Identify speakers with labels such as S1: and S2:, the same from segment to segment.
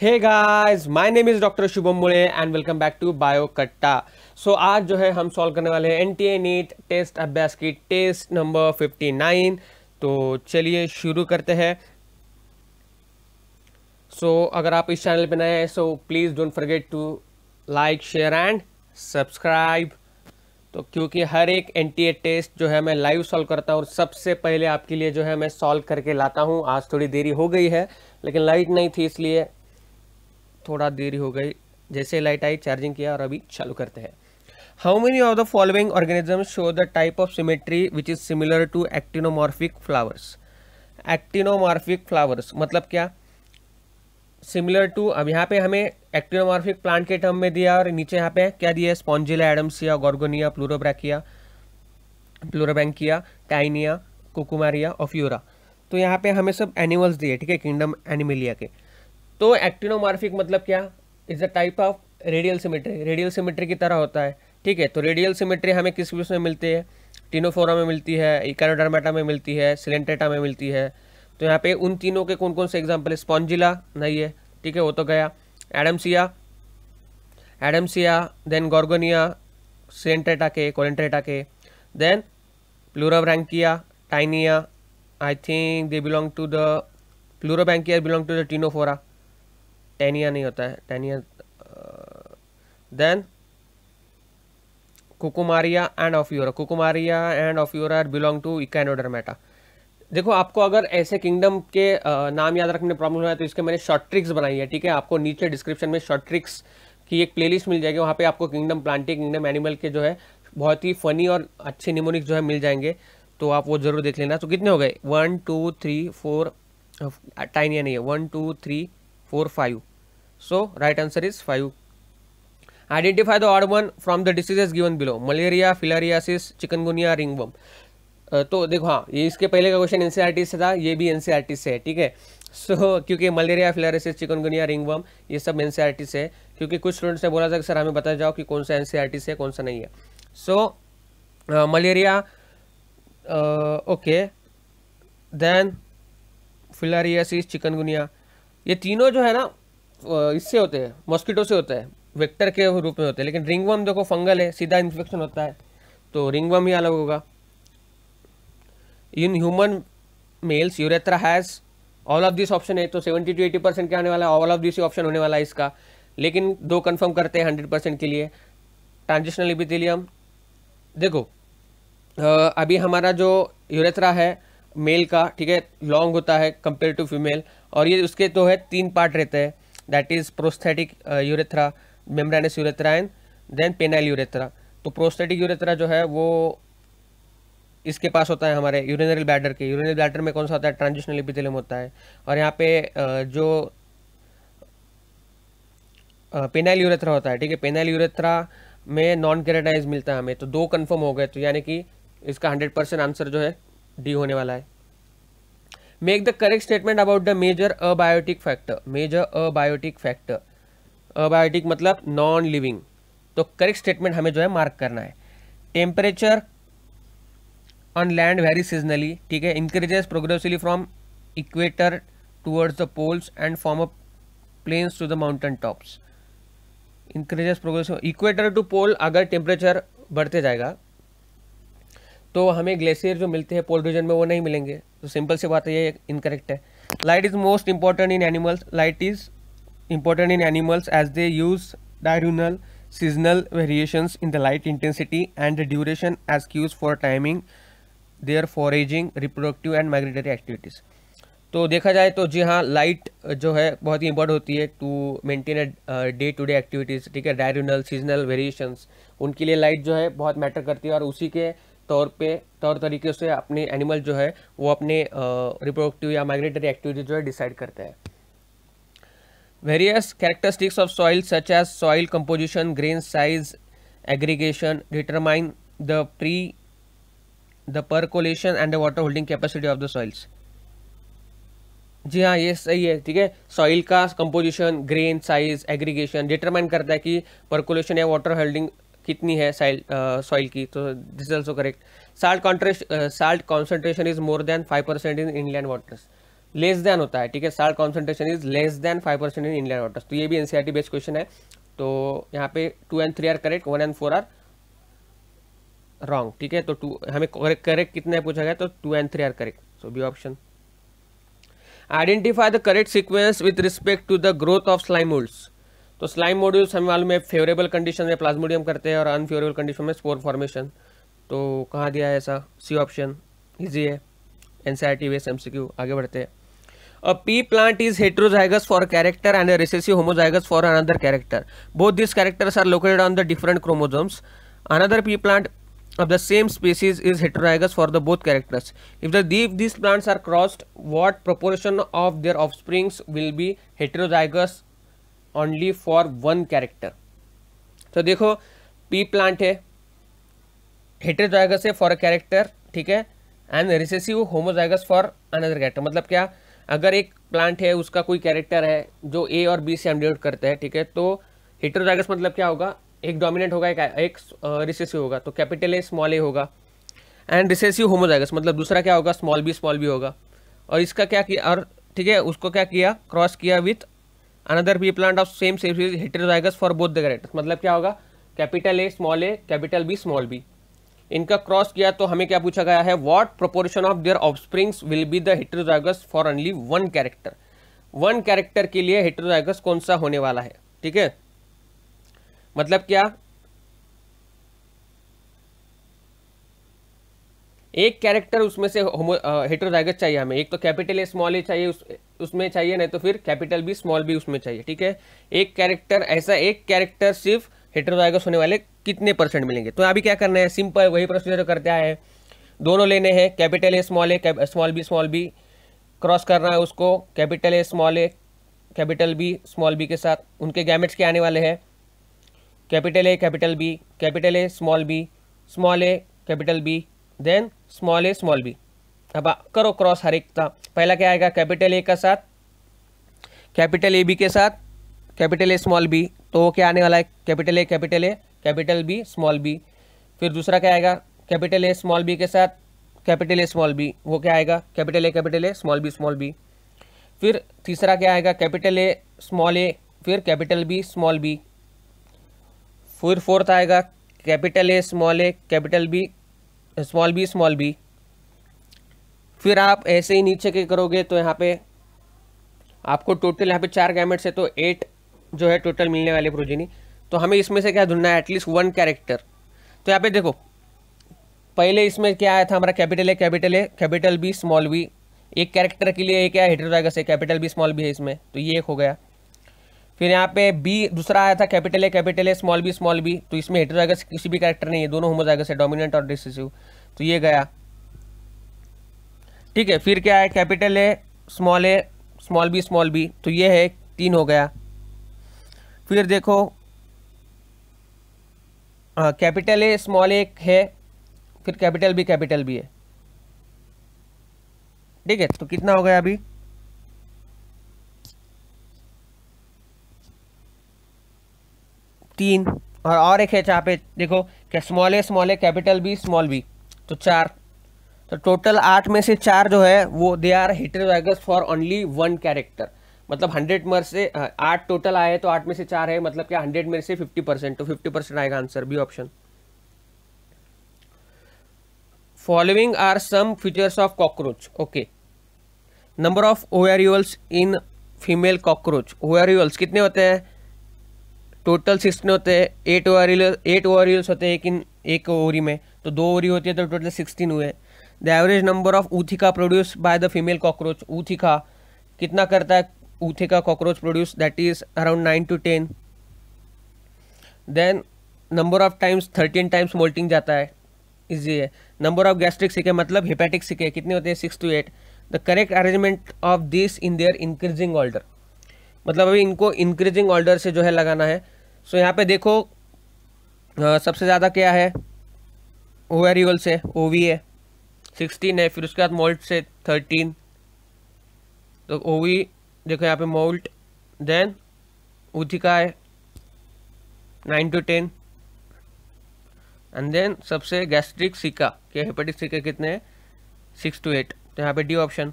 S1: Hey guys my name is doctor Shubham Mude and welcome back to bio Katta so आज जो है हम सॉल्व करने वाले हैं N T A NEET test अभ्यास की टेस्ट नंबर 59 तो चलिए शुरू करते हैं सो so, अगर आप इस चैनल पर नए हैं so please don't forget to like share and subscribe तो क्योंकि हर एक एन टी ए टेस्ट जो है मैं लाइव सॉल्व करता हूँ और सबसे पहले आपके लिए जो है मैं सॉल्व करके लाता हूँ आज थोड़ी देरी हो गई है लेकिन लाइट नहीं थी इसलिए थोड़ा देरी हो गई जैसे लाइट आई चार्जिंग किया और अभी चालू करते हैं how many of the following organism show the type of symmetry which is similar to actinomorphic flowers actinomorphic flowers मतलब क्या सिमिलर टू अब यहाँ पे हमें एक्टिनोमॉर्फिक प्लांट के टर्म में दिया और नीचे यहाँ पे क्या दिया है Spongilla Adamsia Gorgonia Pleurobrachia Pleurobrachia Taenia Cucumaria Ophiura तो यहाँ पे हमें सब एनिमल्स दिए ठीक है किंगडम एनिमिलिया के तो एक्टिनोमार्फिक मतलब क्या is a type of radial symmetry radial symmetry की तरह होता है ठीक है तो रेडियल सिमेट्री हमें किस किस में मिलती है टीनोफोरा में मिलती है इकानोडर्माटा में मिलती है सिलेंटेटा में मिलती है तो यहाँ पे उन तीनों के कौन कौन से एग्जाम्पल स्पॉन्जिला नहीं है ठीक है वो तो गया Adamsia Adamsia then Gorgonia Coelenterata के कोलेंट्रेटा के then Pleurobrachia Taenia I think they belong to the Pleurobrachia belong to the Ctenophora Taenia नहीं होता है Taenia then Cucumaria and Ophiura Cucumaria and of Ophiura belong to Echinodermata देखो आपको अगर ऐसे kingdom के नाम याद रखने प्रॉब्लम है तो इसके मैंने शॉर्ट ट्रिक्स बनाई है ठीक है आपको नीचे डिस्क्रिप्शन में शॉर्ट ट्रिक्स की एक प्लेलिस्ट मिल जाएगी वहाँ पे आपको किंगडम प्लांटे किंगडम एनिमल के जो है बहुत ही फनी और अच्छे निमोनिक जो है मिल जाएंगे तो आप वो जरूर देख लेना तो कितने हो गए one two three four Taenia नहीं है one two three four five so right answer is five identify the odd one from the diseases given below malaria filariasis chikungunya ringworm तो देखो हाँ ये इसके पहले का क्वेश्चन एनसीआरटी से था ये भी एनसीआरटी से है ठीक है सो so, क्योंकि मलेरिया फिलरियासिस चिकनगुनिया रिंगवम ये सब एनसीआरटी से है क्योंकि कुछ स्टूडेंट्स ने बोला था कि सर हमें बता जाओ कि कौन सा एनसीआरटी से है कौन सा नहीं है so malaria okay then filariasis chikungunya ये तीनों जो है ना इससे होते हैं मॉस्किटो से होता है वेक्टर के रूप में होते हैं लेकिन रिंगवम देखो फंगल है सीधा इन्फेक्शन होता है तो रिंगवम ही अलग होगा in human males urethra has all of this option है तो 70 टू 80 परसेंट क्या होने वाला है ऑल ऑफ दिस ऑप्शन होने वाला है इसका लेकिन दो कंफर्म करते हैं 100 परसेंट के लिए ट्रांजिशनल इपिथेलियम देखो अभी हमारा जो यूरेथ्रा है मेल का ठीक है लॉन्ग होता है कंपेयर टू फीमेल और ये उसके तो है तीन पार्ट रहते हैं that is prosthetic urethra membranous urethra and then penile urethra तो प्रोस्थेटिक यूरेथ्रा जो है वो इसके पास होता है हमारे यूरिनरी ब्लैडर के यूरिनरी ब्लैडर में कौन सा होता है ट्रांजिशनल एपिथेलियम होता है और यहाँ पे uh, जो पेनाइल uh, यूरेथ्रा होता है ठीक है पेनाइल यूरेथ्रा में नॉन कैरेटाइज मिलता है हमें तो दो कंफर्म हो गए तो यानी कि इसका हंड्रेड परसेंट आंसर जो है डी होने वाला है make the correct statement about the major abiotic factor major abiotic factor abiotic मतलब नॉन लिविंग तो करेक्ट स्टेटमेंट हमें जो है मार्क करना है temperature on land vary seasonally ठीक है increases progressively from equator towards the poles and form a plains to the mountain tops increases progressive equator to pole अगर टेम्परेचर बढ़ते जाएगा तो हमें ग्लेशियर जो मिलते हैं पोल में वो नहीं मिलेंगे तो सिंपल सी बात है ये इनकरेक्ट है light is most important in animals light is important in animals as they use seasonal variation in the light intensity and and duration as for timing they are foraging reproductive and migratory activities तो देखा जाए तो जी हाँ light जो है बहुत ही important होती है to maintain a day to day activities ठीक है डायरूनल सीजनल वेरिएशंस उनके लिए लाइट जो है बहुत मैटर करती है और उसी के तौर पे तौर तरीके से अपने एनिमल जो है वो अपने रिप्रोडक्टिव या माइग्रेटरी एक्टिविटी जो है डिसाइड करते हैं various characteristics of soil such as soil composition grain size aggregation determine the pre the percolation and the water holding capacity of the soils जी हाँ ये सही है ठीक है सॉइल का composition grain size aggregation determine करता है कि परकोलेशन या वाटर होल्डिंग कितनी है साइल सॉइल की तो this is also correct salt contrast salt concentration is more than five percent in Indian waters less than होता है ठीक है salt concentration is less than five percent in Indian waters तो ये भी एनसीआरटी बेस्ड क्वेश्चन है तो यहाँ पे two and three are correct one and four are wrong ठीक है तो टू हमें करेक्ट कितना पूछा गया तो two and three are correct so B option identify the correct sequence with respect to the growth of slime तो slime modules हमें मालूम है फेवरेबल कंडीशन में प्लाज्मोडियम करते हैं और अनफेवरेबल कंडीशन में स्पोर फॉर्मेशन तो कहाँ दिया है ऐसा सी ऑप्शन इजी है एन सी आर टी वेस एम सी क्यू आगे बढ़ते हैं a P plant is heterozygous for character and recessive homozygous for another character both this characters are located on the different chromosomes another P plant of the same species is heterozygous for the both characters if the deep this plants are crossed what proportion of their offsprings will be heterozygous only for one character तो देखो P plant है heterozygous है for a character ठीक है and recessive homozygous for another character मतलब क्या अगर एक प्लांट है उसका कोई कैरेक्टर है जो ए और बी से हम डिनोट करते हैं ठीक है तो हेटेरोजाइगस मतलब क्या होगा एक डोमिनेंट होगा एक, एक रिसेसिव होगा तो कैपिटल ए स्मॉल ए होगा एंड रिसेसिव होमोजाइगस मतलब दूसरा क्या होगा स्मॉल बी स्मॉल बी होगा और इसका क्या किया और ठीक है उसको क्या किया क्रॉस किया with another B plant of same safe heterozygous for both the traits मतलब क्या होगा capital A small A capital B small B इनका क्रॉस किया तो हमें क्या पूछा गया है what proportion of their offsprings will be the heterozygous for only one character one character के लिए हेटेरोजाइगस कौन सा होने वाला है ठीक है मतलब क्या एक कैरेक्टर उसमें से हेट्रोजाइगस चाहिए हमें एक तो कैपिटल ए स्मॉल ए चाहिए उस उसमें चाहिए नहीं तो फिर कैपिटल बी स्मॉल बी उसमें चाहिए ठीक है एक कैरेक्टर ऐसा एक कैरेक्टर सिर्फ हेट्रोजाइगस होने वाले कितने परसेंट मिलेंगे तो अभी क्या करना है सिंपल वही प्रोसीजर करते आए हैं दोनों लेने हैं capital A small A small B small B cross करना है उसको capital A small A capital B small B के साथ उनके गैमेट्स के आने वाले हैं capital A capital B capital A small B small A capital B then small A small B अब करो क्रॉस हर एक का पहला क्या आएगा कैपिटल ए का साथ कैपिटल ए बी के साथ कैपिटल ए स्मॉल बी तो वो क्या आने वाला है capital A capital A capital B small B फिर दूसरा क्या आएगा कैपिटल ए स्मॉल बी के साथ कैपिटल ए स्मॉल बी वो क्या आएगा capital A capital A small B small B फिर तीसरा क्या आएगा कैपिटल ए स्मॉल ए फिर कैपिटल बी स्मॉल बी फिर फोर्थ आएगा capital A small A capital B small B small B फिर आप ऐसे ही नीचे के करोगे तो यहाँ पे आपको टोटल यहाँ पे चार गैमेट्स है तो एट जो है टोटल मिलने वाले प्रोजीनी तो हमें इसमें से क्या ढूंढना है एटलीस्ट वन कैरेक्टर तो यहाँ पे देखो पहले इसमें क्या आया था हमारा कैपिटल है कैपिटल है कैपिटल बी स्मॉल बी एक कैरेक्टर के लिए एक क्या हेटरोजाइगस है कैपिटल बी स्मॉल बी है इसमें तो ये एक हो गया फिर यहाँ पे बी दूसरा आया था capital A capital A small B small B तो इसमें हेटेरोजाइगस किसी भी कैरेक्टर नहीं है दोनों होमोजाइगस है डोमिनेंट और डिसिसिव तो ये गया ठीक है फिर क्या है capital A small A small B small B तो ये है तीन हो गया फिर देखो हाँ कैपिटल ए स्मॉल ए है फिर कैपिटल बी कैपिटल बी है ठीक है तो कितना हो गया अभी तीन और और एक है जहाँ पे देखो क्या small A small A capital B small B तो चार तो टोटल आठ में से चार जो है वो they are heterozygous for only one character मतलब हंड्रेड में से आठ टोटल आए तो आठ में से चार है मतलब क्या हंड्रेड में से फिफ्टी परसेंट तो फिफ्टी परसेंट आएगा answer B option following are some features of cockroach okay number of ovarioles in female cockroach ovarioles कितने होते हैं टोटल सिक्सटीन होते हैं एट ओवरियल एट ओवरियल्स होते हैं एक इन एक ओवरी में तो दो ओवरी होती है तो टोटल सिक्सटीन हुए the average number of ootheca produce by the female cockroach ootheca कितना करता है ootheca cockroach produce that is around nine to ten then number of times thirteen times moulting जाता है इजी है नंबर ऑफ गैस्ट्रिक सिके मतलब hepatic सिके कितने होते हैं six to eight the correct arrangement of this in their increasing order मतलब अभी इनको इंक्रीजिंग ऑर्डर से जो है लगाना है सो यहाँ पे देखो सबसे ज़्यादा क्या है ओवेरियल से ओ वी है सिक्सटीन है फिर उसके बाद मोल्ट से थर्टीन तो ओ वी देखो यहाँ पे मोल्ट देन उथिका है nine to ten and then सबसे गैस्ट्रिक सिका के हेपेटिक सिक्के कितने हैं सिक्स टू एट तो यहाँ पे D option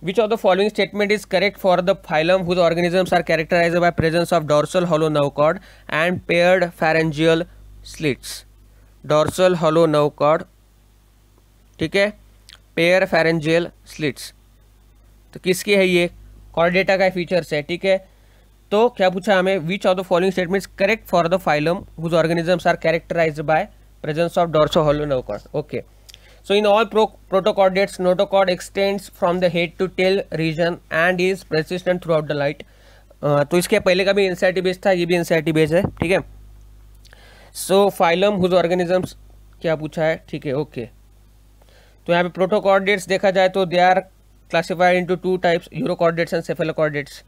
S1: Which of the following statement is correct for the phylum whose organisms are characterized by presence of dorsal hollow nocoid and paired pharyngeal slits? Dorsal hollow nocoid, ठीक है pair pharyngeal slits तो किसकी है ये Chordata का features है ठीक है तो क्या पूछा हमें which of the following statements correct for the phylum whose organisms are characterised by presence of dorso hollow nerve cord okay okay. So in all pro protochordates, notochord extends from the head to tail region and is persistent throughout the light. Uh, तो इसके पहले का भी इंसाइटी base था ये भी इंसाइटी base है ठीक है सो फाइलम हुज ऑर्गेनिजम्स क्या पूछा है ठीक है ओके तो यहाँ पे प्रोटोकॉर्डेट्स देखा जाए तो they are classified into two types urochordates and cephalochordates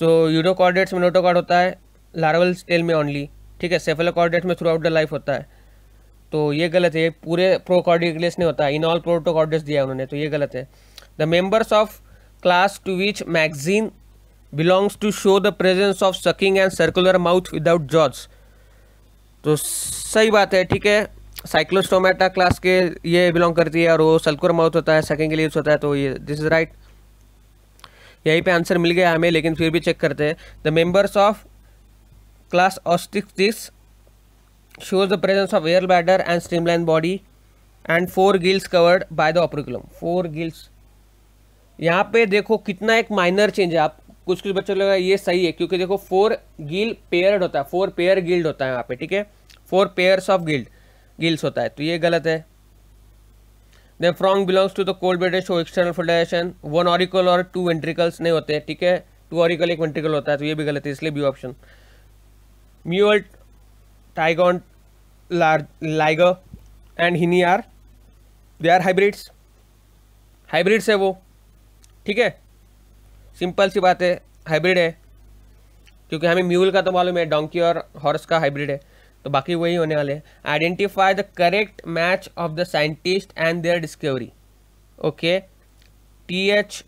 S1: तो यूरोकॉर्डेट्स में नोटोकॉर्ड होता है लार्वल स्टेल में ऑनली ठीक है सेफेलोकॉर्डेट्स में थ्रू आउट द लाइफ होता है तो ये गलत है पूरे प्रो नहीं होता इन ऑल प्रोटोकॉर्डेस दिया उन्होंने तो ये गलत है the members of class to which magazine belongs to show the presence of sucking and circular mouth without जॉब्स तो सही बात है ठीक है साइक्लोस्टोमेटा क्लास के ये बिलोंग करती है और वो सल्कुलर माउथ होता है सकिंग के लिए होता है तो ये दिस इज राइट यहीं पे आंसर मिल गया हमें लेकिन फिर भी चेक करते हैं the members of class Osteichthyes shows the presence of air bladder and streamlined body and four gills covered by the operculum four gills यहाँ पे देखो कितना एक माइनर चेंज है आप कुछ कुछ बच्चों लगा ये सही है क्योंकि देखो फोर गिल पेयर्ड होता है फोर पेयर गिल्ड होता है यहाँ पे ठीक है four pairs of gilled gills होता है तो ये गलत है then frog belongs to the cold blooded show external fertilisation one auricle और टू वेंट्रिकल्स नहीं होते ठीक है टू ऑरिकल एक वेंट्रिकल होता है तो ये भी गलत है इसलिए B option mule Tigon, Liger and hinny they are hybrids hybrids है वो ठीक है सिंपल सी बात है हाइब्रिड है क्योंकि हमें म्यूल का तो मालूम है डोंकी और हॉर्स का हाइब्रिड है तो बाकी वही होने वाले हैं identify the correct match of the scientist and their discovery okay T H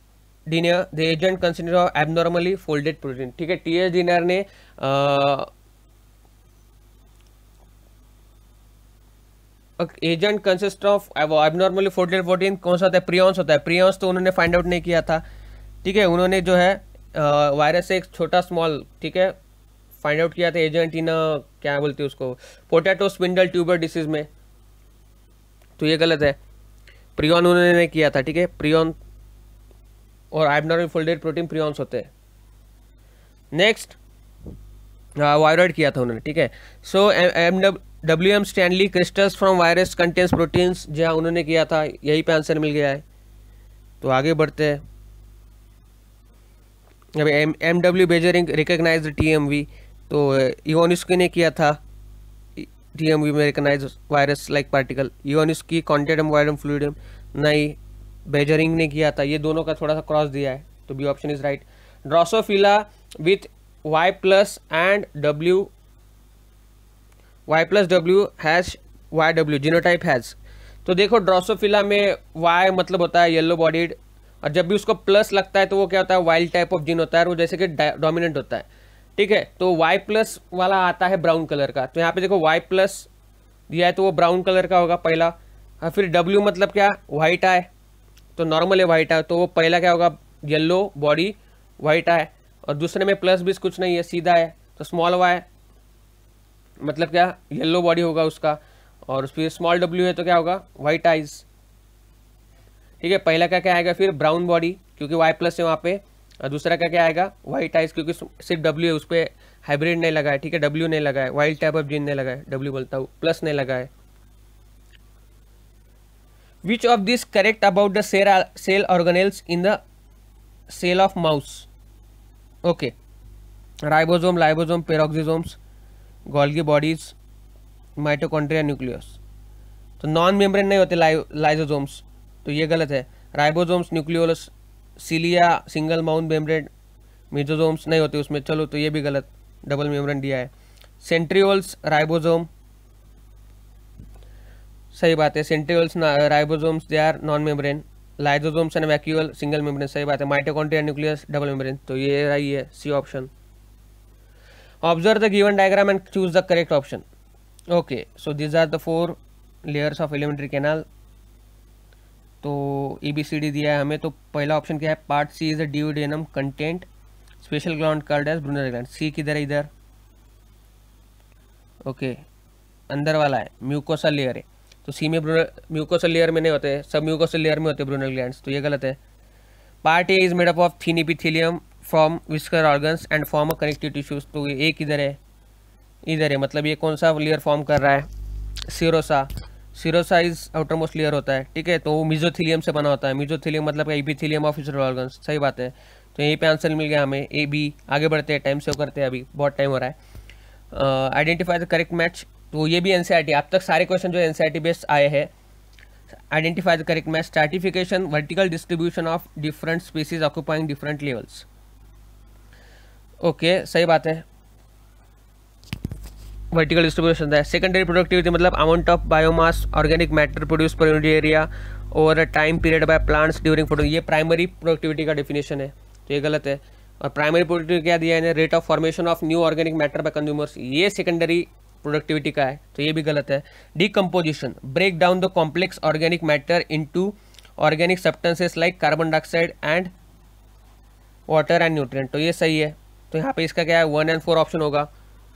S1: Diener the agent consider abnormally folded protein ठीक है टी एच डिनर ने ah, agent consist of abnormally protein protein कौन सा होता है प्रियॉन्स होता है prions तो उन्होंने फाइंड आउट नहीं किया था ठीक है उन्होंने जो है वायरस से एक छोटा स्मॉल ठीक है फाइंड आउट किया था एजेंट इन क्या बोलते हैं उसको पोटैटो स्पिंडल ट्यूबर डिसीज में तो ये गलत है प्रियॉन उन्होंने नहीं किया था ठीक है प्रियॉन और एबनॉर्मल फोल्डेड प्रोटीन प्रियॉन्स होते हैं नेक्स्ट वायरॉइड किया था उन्होंने ठीक है so M W M Stanley crystals from virus contains proteins जी हाँ उन्होंने किया था यही पे आंसर मिल गया है तो आगे बढ़ते हैं अभी M M W Beijerinck recognised T M V तो यूनिस्की uh, ने किया था टी एम वी में रिकग्नाइज वायरस लाइक पार्टिकल यूनिस्की कॉन्टेडम वायरम फ्लूडम नहीं बेजरिंग ने किया था ये दोनों का थोड़ा सा क्रॉस दिया है तो B option is right Drosophila with Y plus and W Y plus W hash Y W genotype has तो देखो ड्रॉसोफिला में वाई मतलब होता है येलो बॉडीड और जब भी उसको प्लस लगता है तो वो क्या होता है वाइल्ड टाइप ऑफ जीन होता है वो जैसे कि डोमिनेंट होता है ठीक है तो वाई प्लस वाला आता है ब्राउन कलर का तो यहाँ पे देखो वाई प्लस दिया है तो वो ब्राउन कलर का होगा पहला और फिर डब्ल्यू मतलब क्या वाइट आए तो नॉर्मल है वाइट आए तो वो पहला क्या होगा येल्लो बॉडी वाइट आए और दूसरे में प्लस भी कुछ नहीं है सीधा है तो स्मॉल वाई मतलब क्या येल्लो बॉडी होगा उसका और फिर स्मॉल डब्ल्यू है तो क्या होगा वाइट आइज ठीक है पहला क्या क्या आएगा फिर ब्राउन बॉडी क्योंकि वाई प्लस है वहाँ पे और दूसरा क्या क्या आएगा वाइट आइज क्योंकि सिर्फ डब्ल्यू है उस पर हाइब्रिड नहीं लगा है ठीक है डब्ल्यू नहीं लगा है वाइल्ड टाइप ऑफ जीन नहीं लगा है डब्ल्यू बोलता हूँ प्लस नहीं लगा है which of this correct about the cell cell organelles in the cell of mouse okay ribosome ribosome peroxisomes Golgi bodies mitochondria nucleus तो नॉन मेम्ब्रेन नहीं होते लाइजोजोम्स तो ये गलत है ribosomes nucleolus cilia single mount membrane mesosomes नहीं होते उसमें चलो तो ये भी गलत डबल मेम्ब्रेन दिया है सेंट्रियोल्स राइबोजोम सही बात है centrioles ribosomes they are non membrane lysosomes and vacuole single membrane सही बात है माइटोकॉन्ड्रिया न्यूक्लियस डबल मेम्ब्रेन तो ये रही है C option observe the given diagram and choose the correct option okay so these are the four layers of elementary canal तो A B C D दिया है हमें तो पहला ऑप्शन क्या है part C is a duodenum content special ground card as Brunner gland C किधर है इधर ओके अंदर वाला है म्यूकोसल लेयर है तो सी में म्यूकोसल लेयर में नहीं होते सब म्यूकोसल लेयर में होते ब्रूनल ग्लैंड तो ये गलत है part A is made up of thin epithelium form visceral organs and form connective tissues तो ये एक इधर है इधर है मतलब ये कौन सा लेयर फॉर्म कर रहा है serosa serosa is outermost layer होता है ठीक है तो वो मिजोथिलियम से बना होता है मिजोथिलियम मतलब एपीथिलियम ऑफ विस्कर ऑर्गन्स सही बात है तो यहीं पे आंसर मिल गया हमें ए बी आगे बढ़ते हैं टाइम सेव करते हैं अभी बहुत टाइम हो रहा है आइडेंटिफाई द करेक्ट मैच तो ये भी एन अब तक सारे क्वेश्चन जो एन बेस्ड आए हैं identify the correct match stratification vertical distribution of different species occupying different levels okay सही बात है वर्टिकल डिस्ट्रीब्यूशन है सेकेंडरी प्रोडक्टिविटी मतलब amount of biomass organic matter produce per unit area और time period by plants during photo ये primary productivity का definition है तो ये गलत है और प्राइमरी प्रोडक्टिविटी क्या दिया है rate of formation of new organic matter by consumers ये सेकेंडरी प्रोडक्टिविटी का है तो ये भी गलत है decomposition break down the complex organic matter inorganic substances like carbon dioxide and water and nutrient तो ये सही है तो यहाँ पे इसका क्या है वन एंड फोर ऑप्शन होगा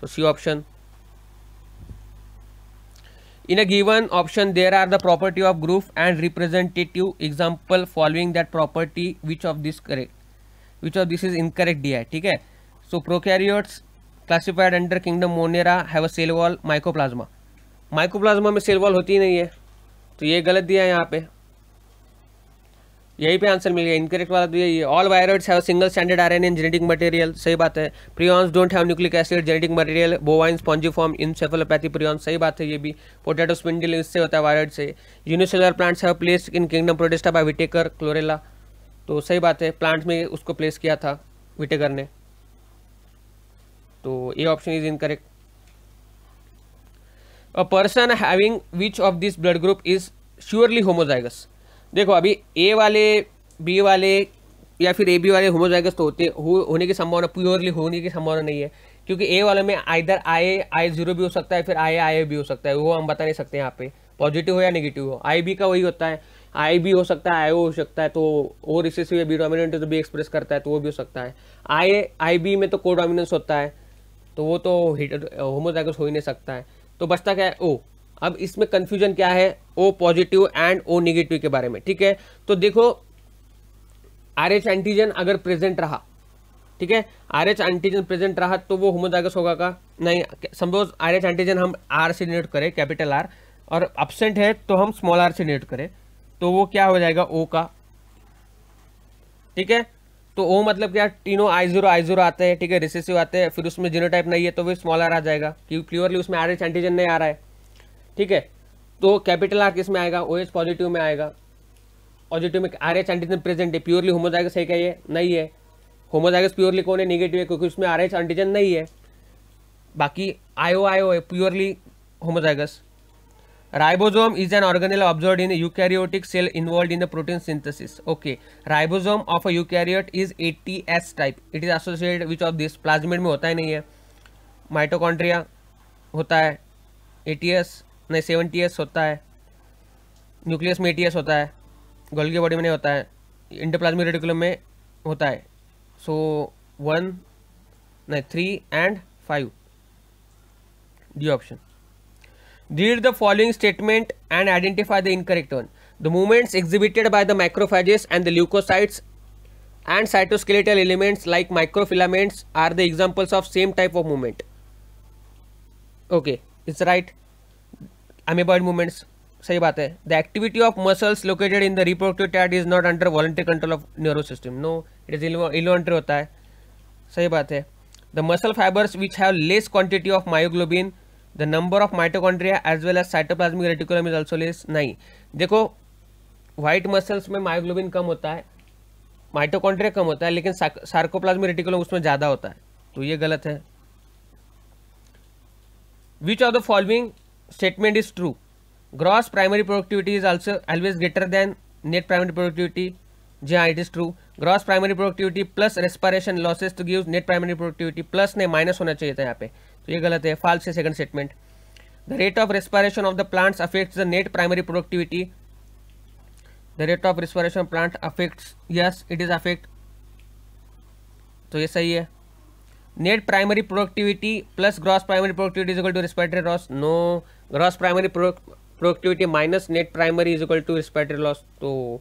S1: तो C option in a given option there are the property of group and representative example following that property which of this correct which of this is incorrect D I ठीक है so prokaryotes classified under kingdom Monera have a cell wall mycoplasma mycoplasma में cell wall होती ही नहीं है तो ये गलत दिया है यहाँ पे यही पे आंसर मिल गया इनकरेक्ट वाला तो यही है all viruses have single standard RNA in genetic material सही बात है prions don't have nucleic acid genetic material bovine spongiform encephalopathy prions सही बात है ये भी पोटैटो स्पिंडल इससे होता है वायरट से unicellular plants have place in kingdom Protista by Whittaker Chlorella तो सही बात है प्लांट्स में उसको प्लेस किया था विटेकर ने तो ये option is incorrect a person having which of this blood group is surely homozygous देखो अभी ए वाले बी वाले या फिर ए बी वाले होमोजाइगस तो होते हो, होने की संभावना प्योरली होने की संभावना नहीं है क्योंकि ए वाले में आइधर आए आई जीरो भी हो सकता है फिर आए आए भी हो सकता है वो हम बता नहीं सकते यहाँ पे पॉजिटिव हो या नेगेटिव हो आई बी का वही होता है आई भी हो सकता है आई ओ हो सकता है तो ओ रिसेसिव या बी डोमिनेंट तो भी एक्सप्रेस करता है तो वो भी हो सकता है आई आई बी में तो को डोमिनेंस होता है तो वो तो होमोजाइगस हो ही नहीं सकता है तो बचता क्या है ओ अब इसमें कंफ्यूजन क्या है O positive and O negative के बारे में ठीक है तो देखो आर एच एंटीजन अगर प्रेजेंट रहा ठीक है आर एच एंटीजन प्रेजेंट रहा तो वो होमोजागस होगा का नहीं सम्पोज आर एच एंटीजन हम आर से डिनोट करें कैपिटल आर और अपसेंट है तो हम स्मॉल आर से डिनोट करें तो वो क्या हो जाएगा ओ का ठीक है तो ओ मतलब क्या तीनों आई जीरो आई जीरो आते हैं ठीक है रिसेसिव आते हैं फिर उसमें जीरो टाइप नहीं है तो वो आर आ जाएगा क्योंकि क्लियरली उसमें आर एच एंटीजन नहीं आ रहा है ठीक है तो कैपिटल आर किस में आएगा ओ एच पॉजिटिव में आएगा पॉजिटिव में आर एच एंटीजन प्रेजेंट है प्योरली होमोजाइगस है क्या ये नहीं है होमोजाइगस प्योरली कौन है निगेटिव है क्योंकि उसमें आर एच एंटीजन नहीं है बाकी आयो आयो है purely homozygous ribosome is an organelle observe in eukaryotic cell involve in the protein synthesis okay ribosome of a eukaryote is A T S type it is associated which of this plasmid में होता ही नहीं है mitochondria होता है A T S नहीं seven होता है न्यूक्लियस में ए e होता है गोल्गी बॉडी में नहीं होता है इंटरप्लाज्मिक रेडिकुलम में होता है सो so, वन नहीं three and five D option read the following statement and identify the incorrect one the movements exhibited by the macrophages and the leukocytes and cytoskeletal elements like microfilaments are the examples of same type of movement okay it's right amoeboid movements सही बात है the activity of muscles located in the reproductive टैट is not under voluntary control of neuro system no it is involuntary होता है सही बात है the muscle fibres which have less quantity of myoglobin the number of mitochondria as well as cytoplasmic reticulum is also less नहीं देखो white muscles में myoglobin कम होता है माइटोकॉन्ड्रिया कम होता है लेकिन सार्कोप्लाज्मिक रेटिकुलम उसमें ज़्यादा होता है तो ये गलत है which of the following statement is true gross primary productivity is also always greater than net primary productivity yeah it is true gross primary productivity plus respiration losses to give net primary productivity plus नहीं minus होना चाहिए था यहाँ पे तो ये गलत है फाल्स है second statement the rate of respiration of the plants affects the net primary productivity the rate of respiration plant affects yes it is affect तो ये सही है net primary productivity plus gross primary productivity is equal to respiratory loss no gross primary pro productivity minus net primary is equal to respiratory loss so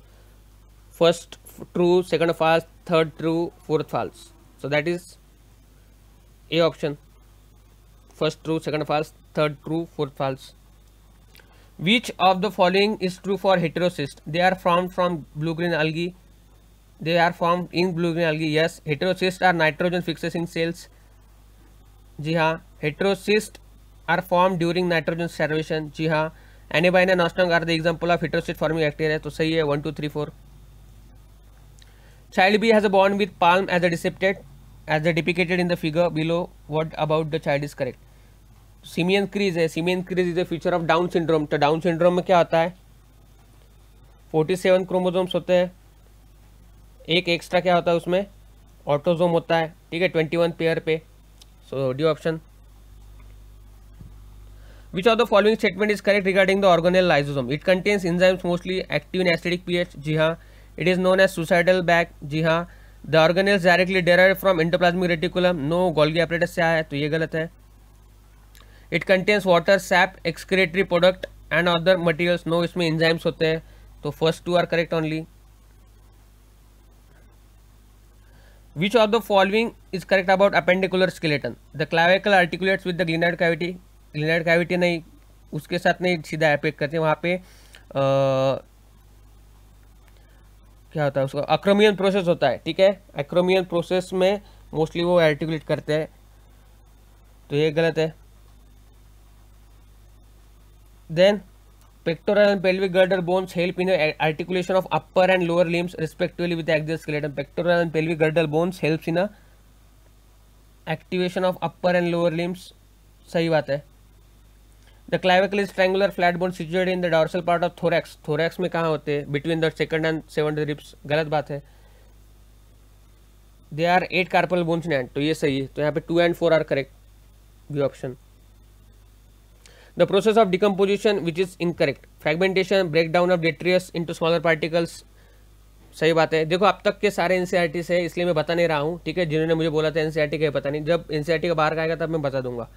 S1: first true second false third true fourth false so that is a option first true second false third true fourth false which of the following is true for heterocyst they are formed from blue green algae they are formed in blue green algae yes heterocysts are nitrogen fixes in cells जी हाँ heterocysts are form during nitrogen starvation जी हाँ Anabaena and Nostoc are the example of heterocyst forming bacteria तो सही है one two three four child b has a bond with palm as a decepted as a depicted in the figure below what about the child is correct simian crease है simian crease is a feature of Down syndrome तो Down syndrome में क्या होता है 47 chromosomes होते हैं एक extra क्या होता है उसमें ऑटोजोम होता है ठीक है ट्वेंटी वन पेयर पे so D option which are the following statement is correct regarding the organelle lysosome it contains enzymes mostly active in acidic P H जी हाँ it is known as suicidal bag जी हाँ the organelle directly derive from endoplasmic reticulum no Golgi apparatus से आया है तो ये गलत है it contains water sap excretory product and other materials no इसमें इंजाइम्स होते हैं तो first to are correct only Which of the following is correct about appendicular skeleton? The clavicle articulates with the glenoid cavity. Glenoid cavity नहीं उसके साथ नहीं सीधा APEC करते हैं वहाँ पे क्या होता है उसका अक्रोमियन प्रोसेस होता है ठीक है अक्रोमियन प्रोसेस में मोस्टली वो आर्टिकुलेट करते हैं तो ये गलत है then Pectoral and pelvic girder bones help in the articulation of upper and lower limbs respectively with the axial skeleton. Pectoral and pelvic girdle bones helps in the activation of upper and lower limbs. सही बात है the clavicle is triangular flat bone situated in the dorsal part of thorax thorax में कहाँ होते हैं between the second and seven ribs गलत बात है they are eight carpal bones and तो ये सही है तो यहाँ पे two and four are correct B option The process of decomposition which is incorrect. Fragmentation, breakdown of detritus into smaller particles. सही बात है देखो अब तक के सारे एन से इसलिए मैं बता नहीं रहा हूँ ठीक है जिन्होंने मुझे बोला था एन का पता नहीं जब एन का बाहर आएगा तब मैं बता दूंगा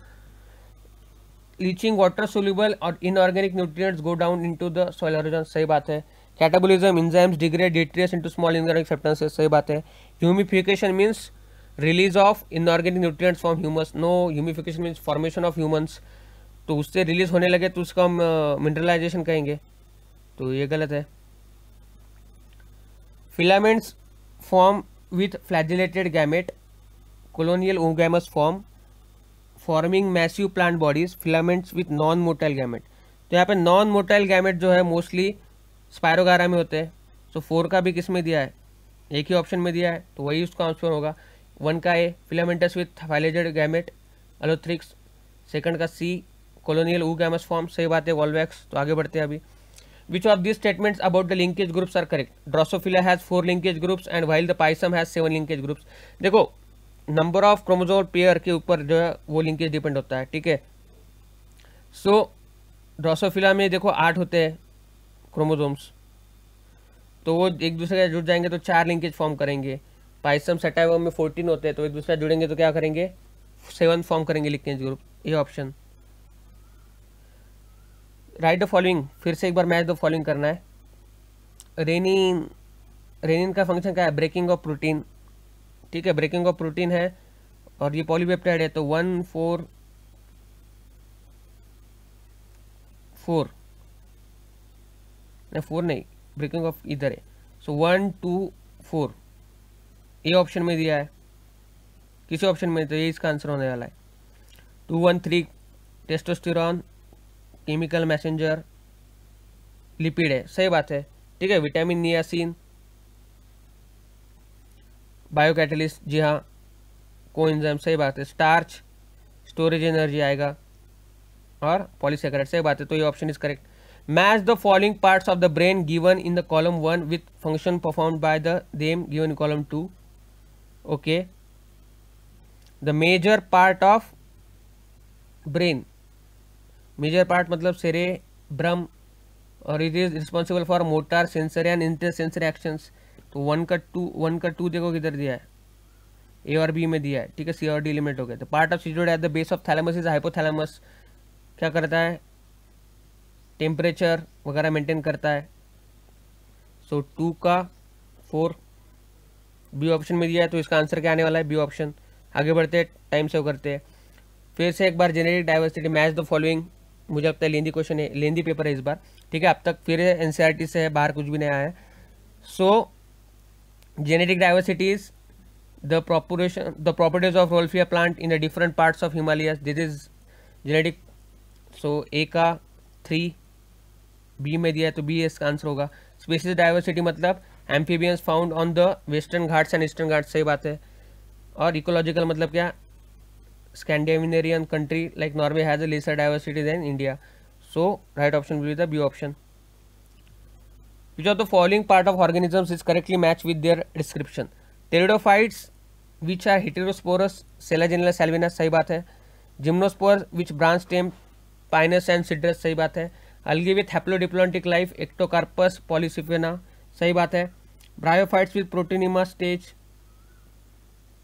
S1: लीचिंग वाटर सोल्यूबल और inorganic nutrients go down into the soil horizon सही बात है catabolism enzymes degrade detritus into small inorganic substances सही बात है humification means release of inorganic nutrients from humus no humification means formation of humans तो उससे release होने लगे तो उसका हम मिनरलाइजेशन कहेंगे तो ये गलत है filaments form with flagellated gamete colonial oogamous form forming massive plant bodies filaments with non motile gamete तो यहाँ पे नॉन मोटाइल गैमेट जो है मोस्टली स्पायरोगारा में होते हैं सो so, फोर का भी किस में दिया है एक ही ऑप्शन में दिया है तो वही उसका आंसर होगा वन का A filamentous with flagellated gamete Ulothrix second का C colonial oogamous form सही बात है वॉलवैक्स तो आगे बढ़ते हैं अभी which of this statements about the linkage groups are correct drosophila has four linkage groups and while the Pisum has seven linkage groups देखो नंबर ऑफ क्रोमोजोम पेयर के ऊपर जो है वो लिंकेज डिपेंड होता है ठीक है सो ड्रोसोफिला में देखो आठ होते हैं क्रोमोजोम्स तो वो एक दूसरे के जुड़ जाएंगे तो चार लिंकेज फॉर्म करेंगे पाइसम सेटाइवम में फोर्टीन होते हैं तो एक दूसरे जुड़ेंगे तो क्या करेंगे सेवन फॉर्म करेंगे लिंकेज ग्रुप ये ऑप्शन राइट द फॉलोइंग फिर से एक बार मैच द फॉलोइंग करना है रेनिन रेनिन का फंक्शन क्या है ब्रेकिंग ऑफ प्रोटीन ठीक है ब्रेकिंग ऑफ प्रोटीन है और ये पॉलीपेप्टाइड है तो वन फोर फोर नहीं फोर नहीं ब्रेकिंग ऑफ इधर है so one two four A option में दिया है किसी ऑप्शन में तो ये इसका आंसर होने वाला है two one three testosterone chemical messenger lipid है सही बात है ठीक है विटामिन नियासिन बायोकैटलिस्ट जी हाँ कोइंजम सही बात है स्टार्च स्टोरेज एनर्जी आएगा और पॉलीसेक्रेट सही बात है तो ये option is correct match the following parts of the brain given in the column one with function perform by the them given column two okay the major part of brain major part मतलब cerebrum और it is responsible for motor sensor and inter sensor actions तो one का two one का two देखो किधर दिया है ए और बी में दिया है ठीक है सी और डी लिमिट हो गया तो part of seized at the base of thalamus is hypothalamus क्या करता है टेम्परेचर वगैरह मेंटेन करता है सो so, टू का फोर बी ऑप्शन में दिया है तो इसका आंसर क्या आने वाला है बी ऑप्शन आगे बढ़ते टाइम सेव करते हैं फिर से एक बार genetic diversity match the following मुझे लगता है लेंदी क्वेश्चन है लेंदी पेपर है इस बार ठीक है अब तक फिर एन e से है बाहर कुछ भी नहीं आया है so genetic diversities the proportion the properties of Rauwolfia plant in the different parts of Himalaya this is genetic so A का थ्री बी में दिया है तो बी इसका आंसर होगा स्पेसिस डाइवर्सिटी मतलब amphibians found on the Western Ghats and Eastern Ghats सही बात है और इकोलॉजिकल मतलब क्या Scandinavian country like Norway has a lesser diversity than India. So right option will be the B option. Which of the following part of organisms is correctly matched with their description? Pteridophytes which are heterosporous, Selaginella salvina सही बात है gymnosperm which branch stem Pinus and Cedrus सही बात है algae with haplodiplontic life Ectocarpus Polysiphonia सही बात है bryophytes with protonema stage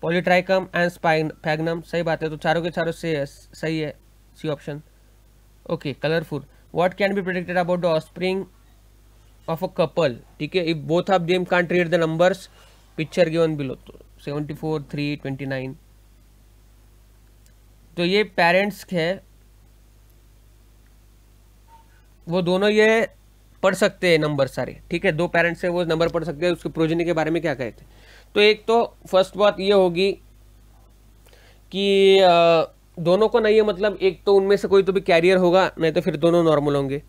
S1: Polytrichum and Sphagnum सही बात है तो चारों के चारों से सही है C option okay colourful what can be predicted about the offspring of a couple ठीक है if both of them can't read the numbers picture given below तो 74 3 29 तो ये पेरेंट्स है वो दोनों ये पढ़ सकते हैं नंबर सारे ठीक है दो पेरेंट्स है वो नंबर पढ़ सकते हैं उसके प्रोजनी के बारे में क्या कहते हैं तो एक तो फर्स्ट बात ये होगी कि दोनों को नहीं है मतलब एक तो उनमें से कोई तो भी कैरियर होगा नहीं तो फिर दोनों नॉर्मल होंगे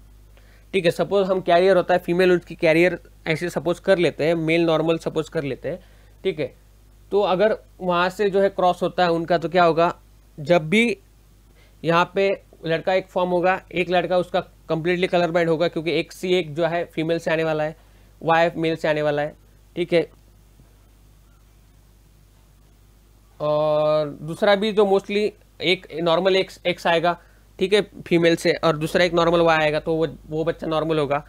S1: ठीक है सपोज हम कैरियर होता है फीमेल उसकी कैरियर ऐसे सपोज कर लेते हैं मेल नॉर्मल सपोज कर लेते हैं ठीक है तो अगर वहाँ से जो है क्रॉस होता है उनका तो क्या होगा जब भी यहाँ पे लड़का एक फॉर्म होगा एक लड़का उसका कंप्लीटली कलर बाइंड होगा क्योंकि एक सी एक जो है फीमेल से आने वाला है वाई मेल से आने वाला है ठीक है और दूसरा भी जो मोस्टली एक नॉर्मल एक्स एक्स आएगा ठीक है फीमेल से और दूसरा एक नॉर्मल वाई आएगा तो वो वो बच्चा नॉर्मल होगा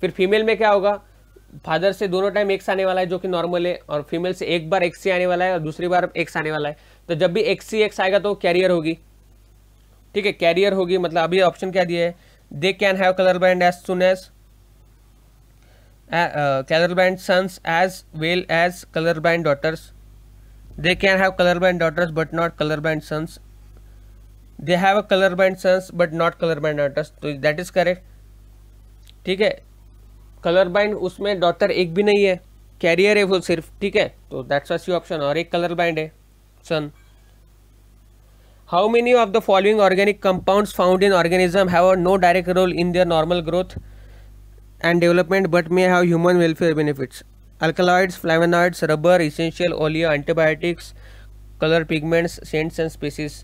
S1: फिर फीमेल में क्या होगा फादर से दोनों टाइम एक्स आने वाला है जो कि नॉर्मल है और फीमेल से एक बार एक्स आने वाला है और दूसरी बार एक्स आने वाला है तो जब भी एक्स एक्स आएगा तो कैरियर होगी ठीक है कैरियर होगी मतलब अभी ऑप्शन क्या दिया है they can have colour blind as son as colour blind sons as well as colour blind daughters They can have colorblind daughters but not colorblind sons. They have a colorblind sons but not colorblind daughters. So that is correct. ठीक है colorblind उसमें daughter एक भी नहीं है career है वो सिर्फ ठीक है तो दैट्स a सी ऑप्शन और एक कलर है son how many of the following organic compounds found in organism have no and development but may have human welfare benefits alkaloids flavonoids rubber essential oleo antibiotics colour pigments scents and species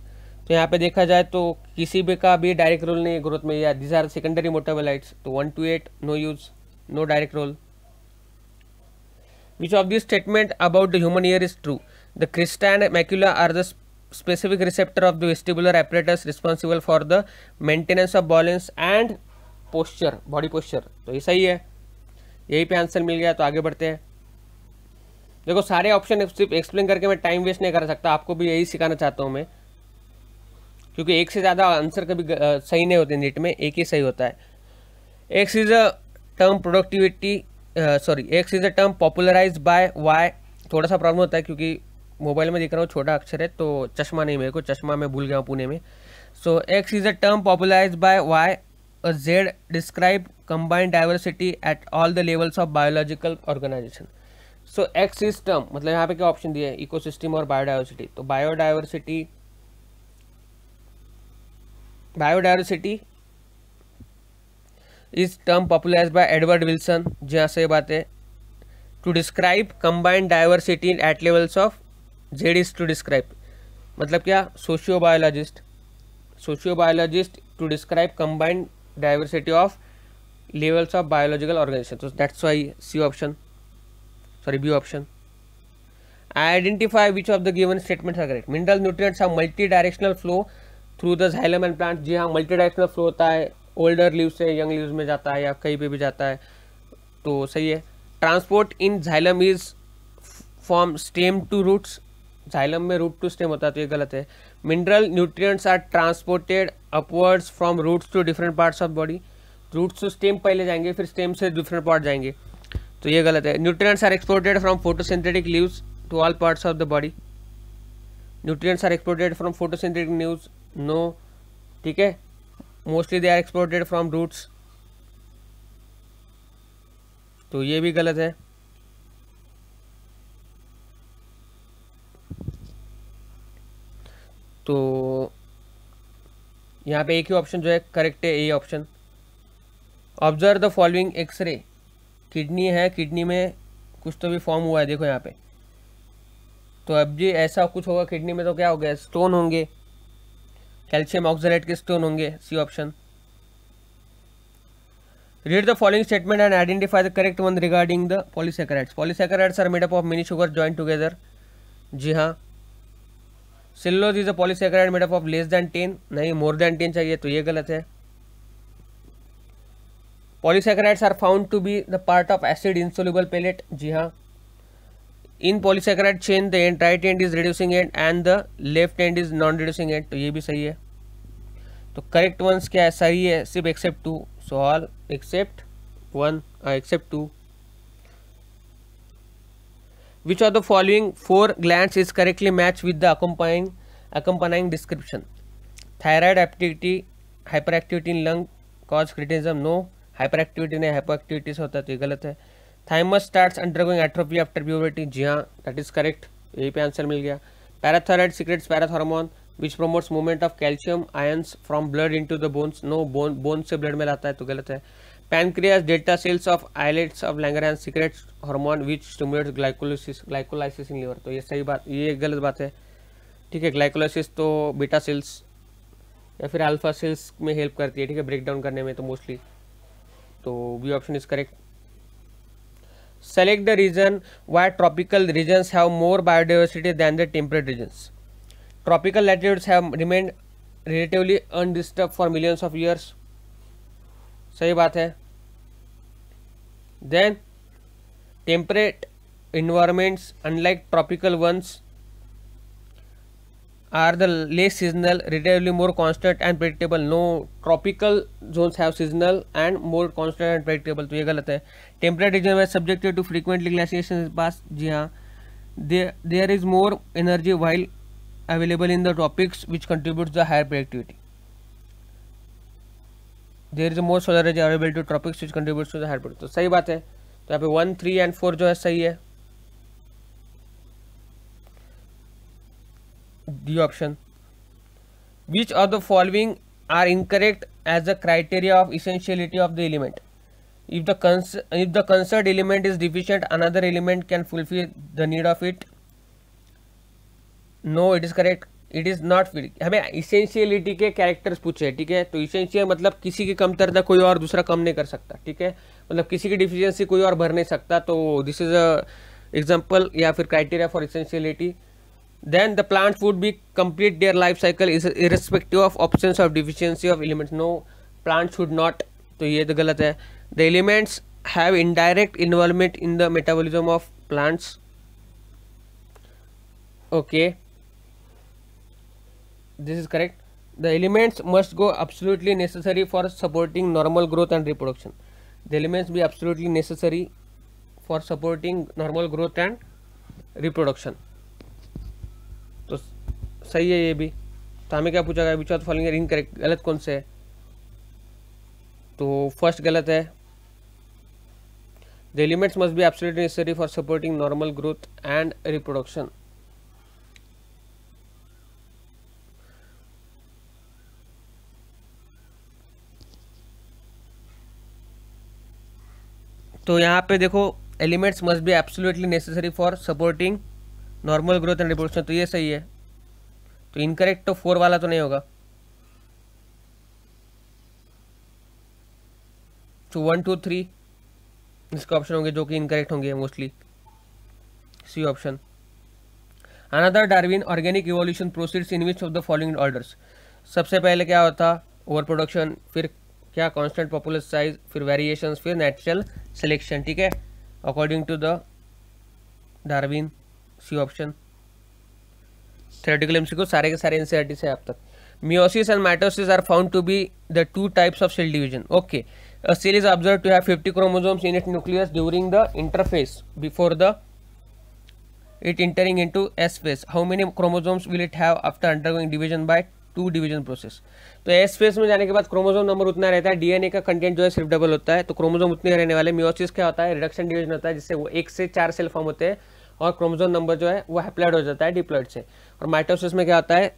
S1: तो यहाँ पे देखा जाए तो किसी भी का भी डायरेक्ट रोल नहीं ग्रोथ में या दिस आर सेकेंडरी मोटाबेलाइट्स तो one two at no use no direct role which of this statement about the human ear is true the crista and macula are the specific receptor of the vestibular apparatus responsible for the maintenance of balance and posture body posture तो ऐसा ही है यही पे answer मिल गया तो आगे बढ़ते हैं देखो सारे ऑप्शन सिर्फ एक्सप्लेन करके मैं टाइम वेस्ट नहीं कर सकता आपको भी यही सिखाना चाहता हूँ मैं क्योंकि एक से ज़्यादा आंसर कभी सही नहीं होते नेट में एक ही सही होता है X is a term productivity sorry X is a term popularise by Y थोड़ा सा प्रॉब्लम होता है क्योंकि मोबाइल में दिख रहा हूँ छोटा अक्षर है तो चश्मा नहीं मेरे को चश्मा मैं भूल गया हूँ पुणे में so X is a term popularise by Y और Z describe combined diversity at all the levels of biological organisation so X system मतलब यहाँ पे क्या ऑप्शन दिए इको सिस्टम और बायोडाइवर्सिटी तो biodiversity biodiversity is term popularise by Edward Wilson जहाँ से बात है to describe combined diversity in at levels of Z is to describe मतलब क्या sociobiologist sociobiologist to describe combined diversity of levels of biological organisation तो that's why C option sorry B option identify which of the given statements are correct mineral nutrients are multidirectional flow through the xylem and plant जी हाँ multidirectional flow होता है older leave से young leaves में जाता है या कहीं पे भी जाता है तो सही है transport in xylem is from stem to roots xylem में रूट टू स्टेम होता है तो ये गलत है mineral nutrients are transported upwards from roots to different parts of body roots to stem पहले जाएंगे फिर स्टेम से डिफरेंट पार्ट जाएंगे तो ये गलत है nutrients are exported from photosynthetic leaves to all parts of the body nutrients are exported from photosynthetic leaves no ठीक है mostly they are exported from roots तो ये भी गलत है तो यहाँ पे एक ही ऑप्शन जो है करेक्ट है A option observe the following X-ray kidney है किडनी में कुछ तो भी फॉर्म हुआ है देखो यहाँ पे तो अब जी ऐसा कुछ होगा किडनी में तो क्या हो गया स्टोन होंगे कैल्शियम ऑक्सलेट के स्टोन होंगे C option read the following statement and identify the correct one regarding the polysaccharides polysaccharides are made up of many sugar join together जी हाँ cellulose is a polysaccharide made up of less than ten नहीं more than ten चाहिए तो ये गलत है polysaccharides are found to be the part of acid insoluble pellet जी हाँ in polysaccharide chain the end right end is reducing end and the left end is non reducing end तो ये भी सही है तो करेक्ट वंस क्या है सही है सिर्फ except two so all except one except two which are the following four gland is correctly match with the accompanying accompanying description thyroid activity hyperactivity in young cause cretinism no hyperactivity नहीं hyperactivities होता है तो ये गलत है thymus start undergoing atrophy after puberty जी हाँ that is correct यही पे आंसर मिल गया parathyroid secretes parathormone which promotes movement of calcium ions from blood to the bones no bone bone से ब्लड में लाता है तो गलत है pancreas beta cells of islets of Langerhans secretes hormone which stimulates glycolysis glycolysis in liver तो ये सही बात ये गलत बात है ठीक है ग्लाइकोलाइसिस तो बीटा सेल्स या फिर अल्फा सेल्स में हेल्प करती है ठीक है ब्रेक डाउन करने में तो मोस्टली तो B option is correct select the reason why tropical region have more biodiversity than the temperate region tropical latitude have remain relatively undisturbed for millions of years सही बात है then temperate environments unlike tropical ones are the less seasonal, relatively more constant and predictable. No, tropical zones have seasonal and more constant and predictable. तो ये गलत है. Temperate region were subjected to frequently glaciations. पास जी हाँ. There there is more energy while available in the tropics which contributes the higher productivity. There is more solar is available to tropics which contribute to the hybrid तो सही बात है तो यहाँ पे one three and four जो है सही है D option which of the following are incorrect as a criteria of essentiality of the element if the cons if the concerned element is deficient another element can fulfill the need of it no it is correct it is not fill हमें essentiality के characters पूछे हैं ठीक है तो essential मतलब किसी की कमतरता कोई और दूसरा कम नहीं कर सकता ठीक है मतलब किसी की डिफिशियंसी कोई और भर नहीं सकता तो दिस इज़ अ एग्जाम्पल या फिर criteria for essentiality then the plants would be complete their life cycle is irrespective of absence of deficiency of elements no plant should not तो ये तो गलत है the elements have indirect involvement in the metabolism okay this is correct the elements must go absolutely necessary for supporting normal growth and reproduction the elements be absolutely necessary for supporting normal growth and reproduction सही है ये भी तो हमें क्या पूछा गया विचार ऑफ इन करेक्ट गलत कौन से है तो फर्स्ट गलत है the elements must be absolutely necessary for supporting normal growth and reproduction तो यहाँ पे देखो elements must be absolutely necessary for supporting normal growth and reproduction तो ये सही है तो इनकरेक्ट तो फोर वाला तो नहीं होगा तो वन टू थ्री इसके ऑप्शन होंगे जो कि इनकरेक्ट होंगे mostly C option another Darwin organic evolution proceeds in which of the following orders सबसे पहले क्या होता ओवर प्रोडक्शन फिर क्या कॉन्स्टेंट पॉपुलर साइज फिर वेरिएशन फिर नेचुरल सिलेक्शन ठीक है according to the Darwin C option theoretical theoretical को सारे के सारे एनसीईआरटी से अब तक meiosis and mitosis are found to be the two types of cell division okay a cell is observed to have 50 chromosomes in its nucleus during the interphase before the it entering into S phase. How many chromosomes will it have after undergoing division by two division process तो S phase में जाने के बाद chromosome number उतना रहता है DNA का content जो है सिर्फ डबल होता है तो क्रोमोजोम उतने रहने वाले म्योसिस क्या होता है रिडक्शन डिवीजन होता है जिससे वो एक से चार सेल फॉर्म होते हैं और क्रोमोजोन नंबर जो है वो हैप्लाइड हो जाता है डिप्लॉइड से और माइटोसिस में क्या होता है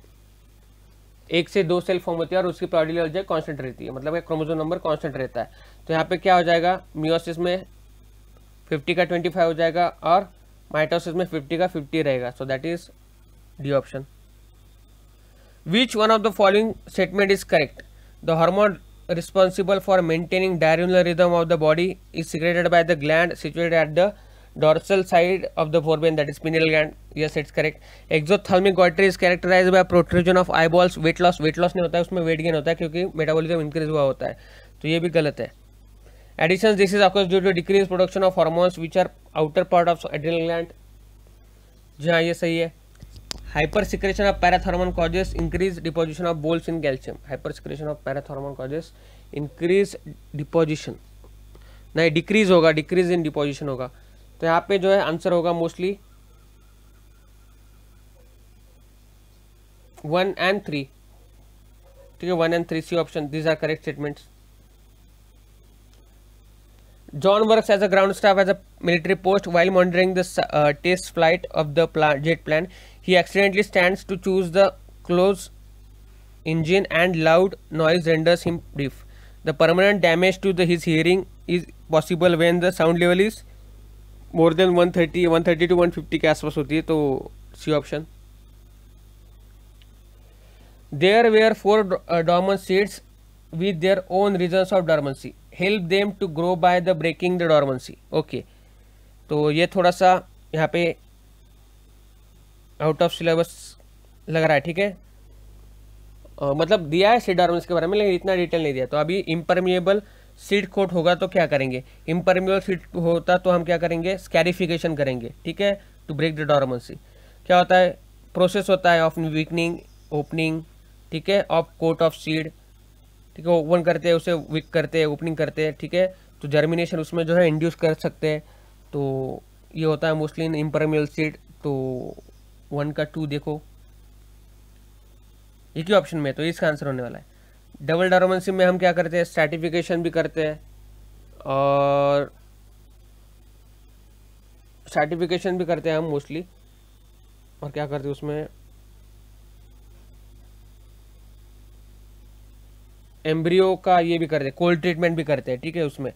S1: एक से दो सेल फॉर्म होती है और उसकी प्रॉडिली प्रोडियोलॉजी कॉन्स्टेंट रहती है मतलब क्रोमोजोन नंबर कॉन्स्टेंट रहता है तो यहाँ पे क्या हो जाएगा म्यूसिस में फिफ्टी का ट्वेंटी हो जाएगा और माइटोसिस में फिफ्टी का फिफ्टी रहेगा so that is D option which one of the following statement is correct the hormone responsible for maintaining diurnal rhythm of the body is secreted by the gland situated at the dorsal side of the forebrain that is pineal gland yes it's correct exothalmic goiter is characterized by protrusion of eyeballs weight loss weight loss नहीं होता है उसमें weight gain होता है क्योंकि metabolism increase हुआ होता है तो ये भी गलत है additions this is of course due to decreased production of hormones which are outer part of adrenal gland जी हाँ ये सही है hypersecretion of parathormone causes increase deposition of bones in calcium hypersecretion of parathormone causes increase deposition नहीं decrease होगा decrease in deposition होगा तो यहाँ पे जो है आंसर होगा मोस्टली वन एंड थ्री ठीक है one and three C option these are correct statements John work as a ground staff as a military post while monitoring the test flight of the plane jet plane he accidentally stand to choose the close engine and loud noise renders him brief the permanent damage to the his hearing is possible when the sound level is more than 130 130 to 150 के आसपास होती है तो C option there were four dormant seeds with their own reasons of dormancy help them to grow by the breaking the dormancy okay तो ये थोड़ा सा यहाँ पे आउट ऑफ सिलेबस लग रहा है ठीक है मतलब दिया है सीड डॉर्मेंसी के बारे में लेकिन इतना डिटेल नहीं दिया तो अभी इम्परमिएबल सीड कोट होगा तो क्या करेंगे इम्परमेबल सीड होता तो हम क्या करेंगे स्कैरिफिकेशन करेंगे ठीक है टू ब्रेक द डॉर्मेंसी क्या होता है प्रोसेस होता है ऑफ वीकनिंग ओपनिंग ठीक है ऑफ कोट ऑफ सीड ठीक है ओपन करते हैं उसे वीक करते हैं ओपनिंग करते हैं ठीक है तो जर्मिनेशन उसमें जो है इंड्यूस कर सकते हैं तो ये होता है मोस्टली इन इम्परमेबल सीड तो वन का टू देखो एक ही ऑप्शन में तो इसका आंसर होने वाला है डबल डोरोमेंसी में हम क्या करते हैं सर्टिफिकेशन भी करते हैं और स्ट्रैटिफिकेशन भी करते हैं हम मोस्टली और क्या करते हैं उसमें एम्ब्रियो का ये भी करते हैं कोल्ड ट्रीटमेंट भी करते हैं ठीक है उसमें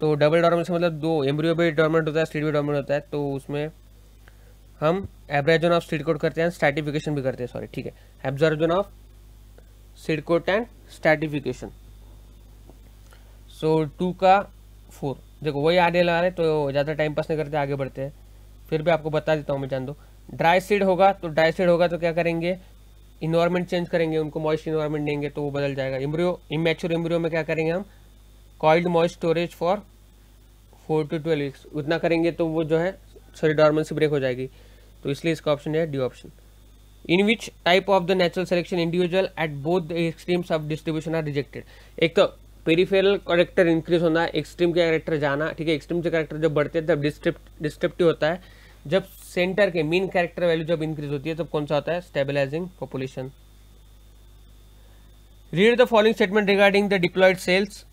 S1: तो डबल डॉर्मेंट मतलब दो एम्ब्रियो भी डॉर्मेंट होता है स्टीड भी डॉर्मेंट होता है तो उसमें हम एब्रेजन ऑफ स्टीड कोड करते हैं स्ट्रैटिफिकेशन भी करते हैं सॉरी ठीक है abrasion of seed coat and stratification so two का फोर देखो वही आने लगा रहे तो ज़्यादा टाइम पास नहीं करते आगे बढ़ते हैं फिर भी आपको बता देता हूँ मैं जान दो ड्राई सीड होगा तो ड्राई सीड होगा तो क्या करेंगे इन्वायरमेंट चेंज करेंगे उनको मॉइस्ट इन्वायरमेंट देंगे तो वो बदल जाएगा इम्ब्रियो इमेच्योर इम्ब्रियो में क्या करेंगे हम cold moist storage for four to twelve weeks उतना करेंगे तो वो जो है सॉरी डॉर्मेंसी ब्रेक हो जाएगी तो इसलिए इसका ऑप्शन है D option in which type of the natural selection individual at both the extremes of distribution are rejected एक तो पेरीफेरल करेक्टर इंक्रीज होना है एक्सट्रीम के करेक्टर जाना ठीक है एक्सट्रीम से करेक्टर जब बढ़ते हैं तब डिस्क्रिप्टिव होता है जब सेंटर के मीन कैरेक्टर वैल्यू जब इंक्रीज होती है तब कौन सा होता है stabilising population read the following statement regarding the diploid cells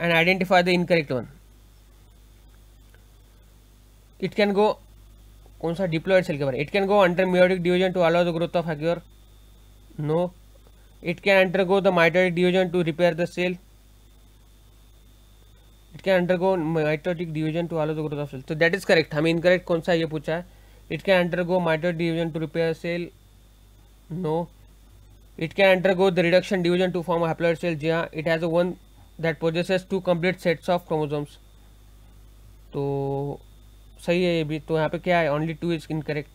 S1: and identify the incorrect one it can go कौन सा डिप्लॉयड सेल के बारे it can go under meiotic division to allow the growth of अग्योर no it can undergo the mitotic division to repair the cell it can undergo mitotic division to allow the growth of cell तो that is correct हमें incorrect कौन सा ये पूछा है it can undergo mitotic division to repair cell no it can undergo the reduction division to form haploid cell जी हाँ it has a one that possesses two complete sets of chromosomes तो सही है ये भी तो यहाँ पे क्या है only two is incorrect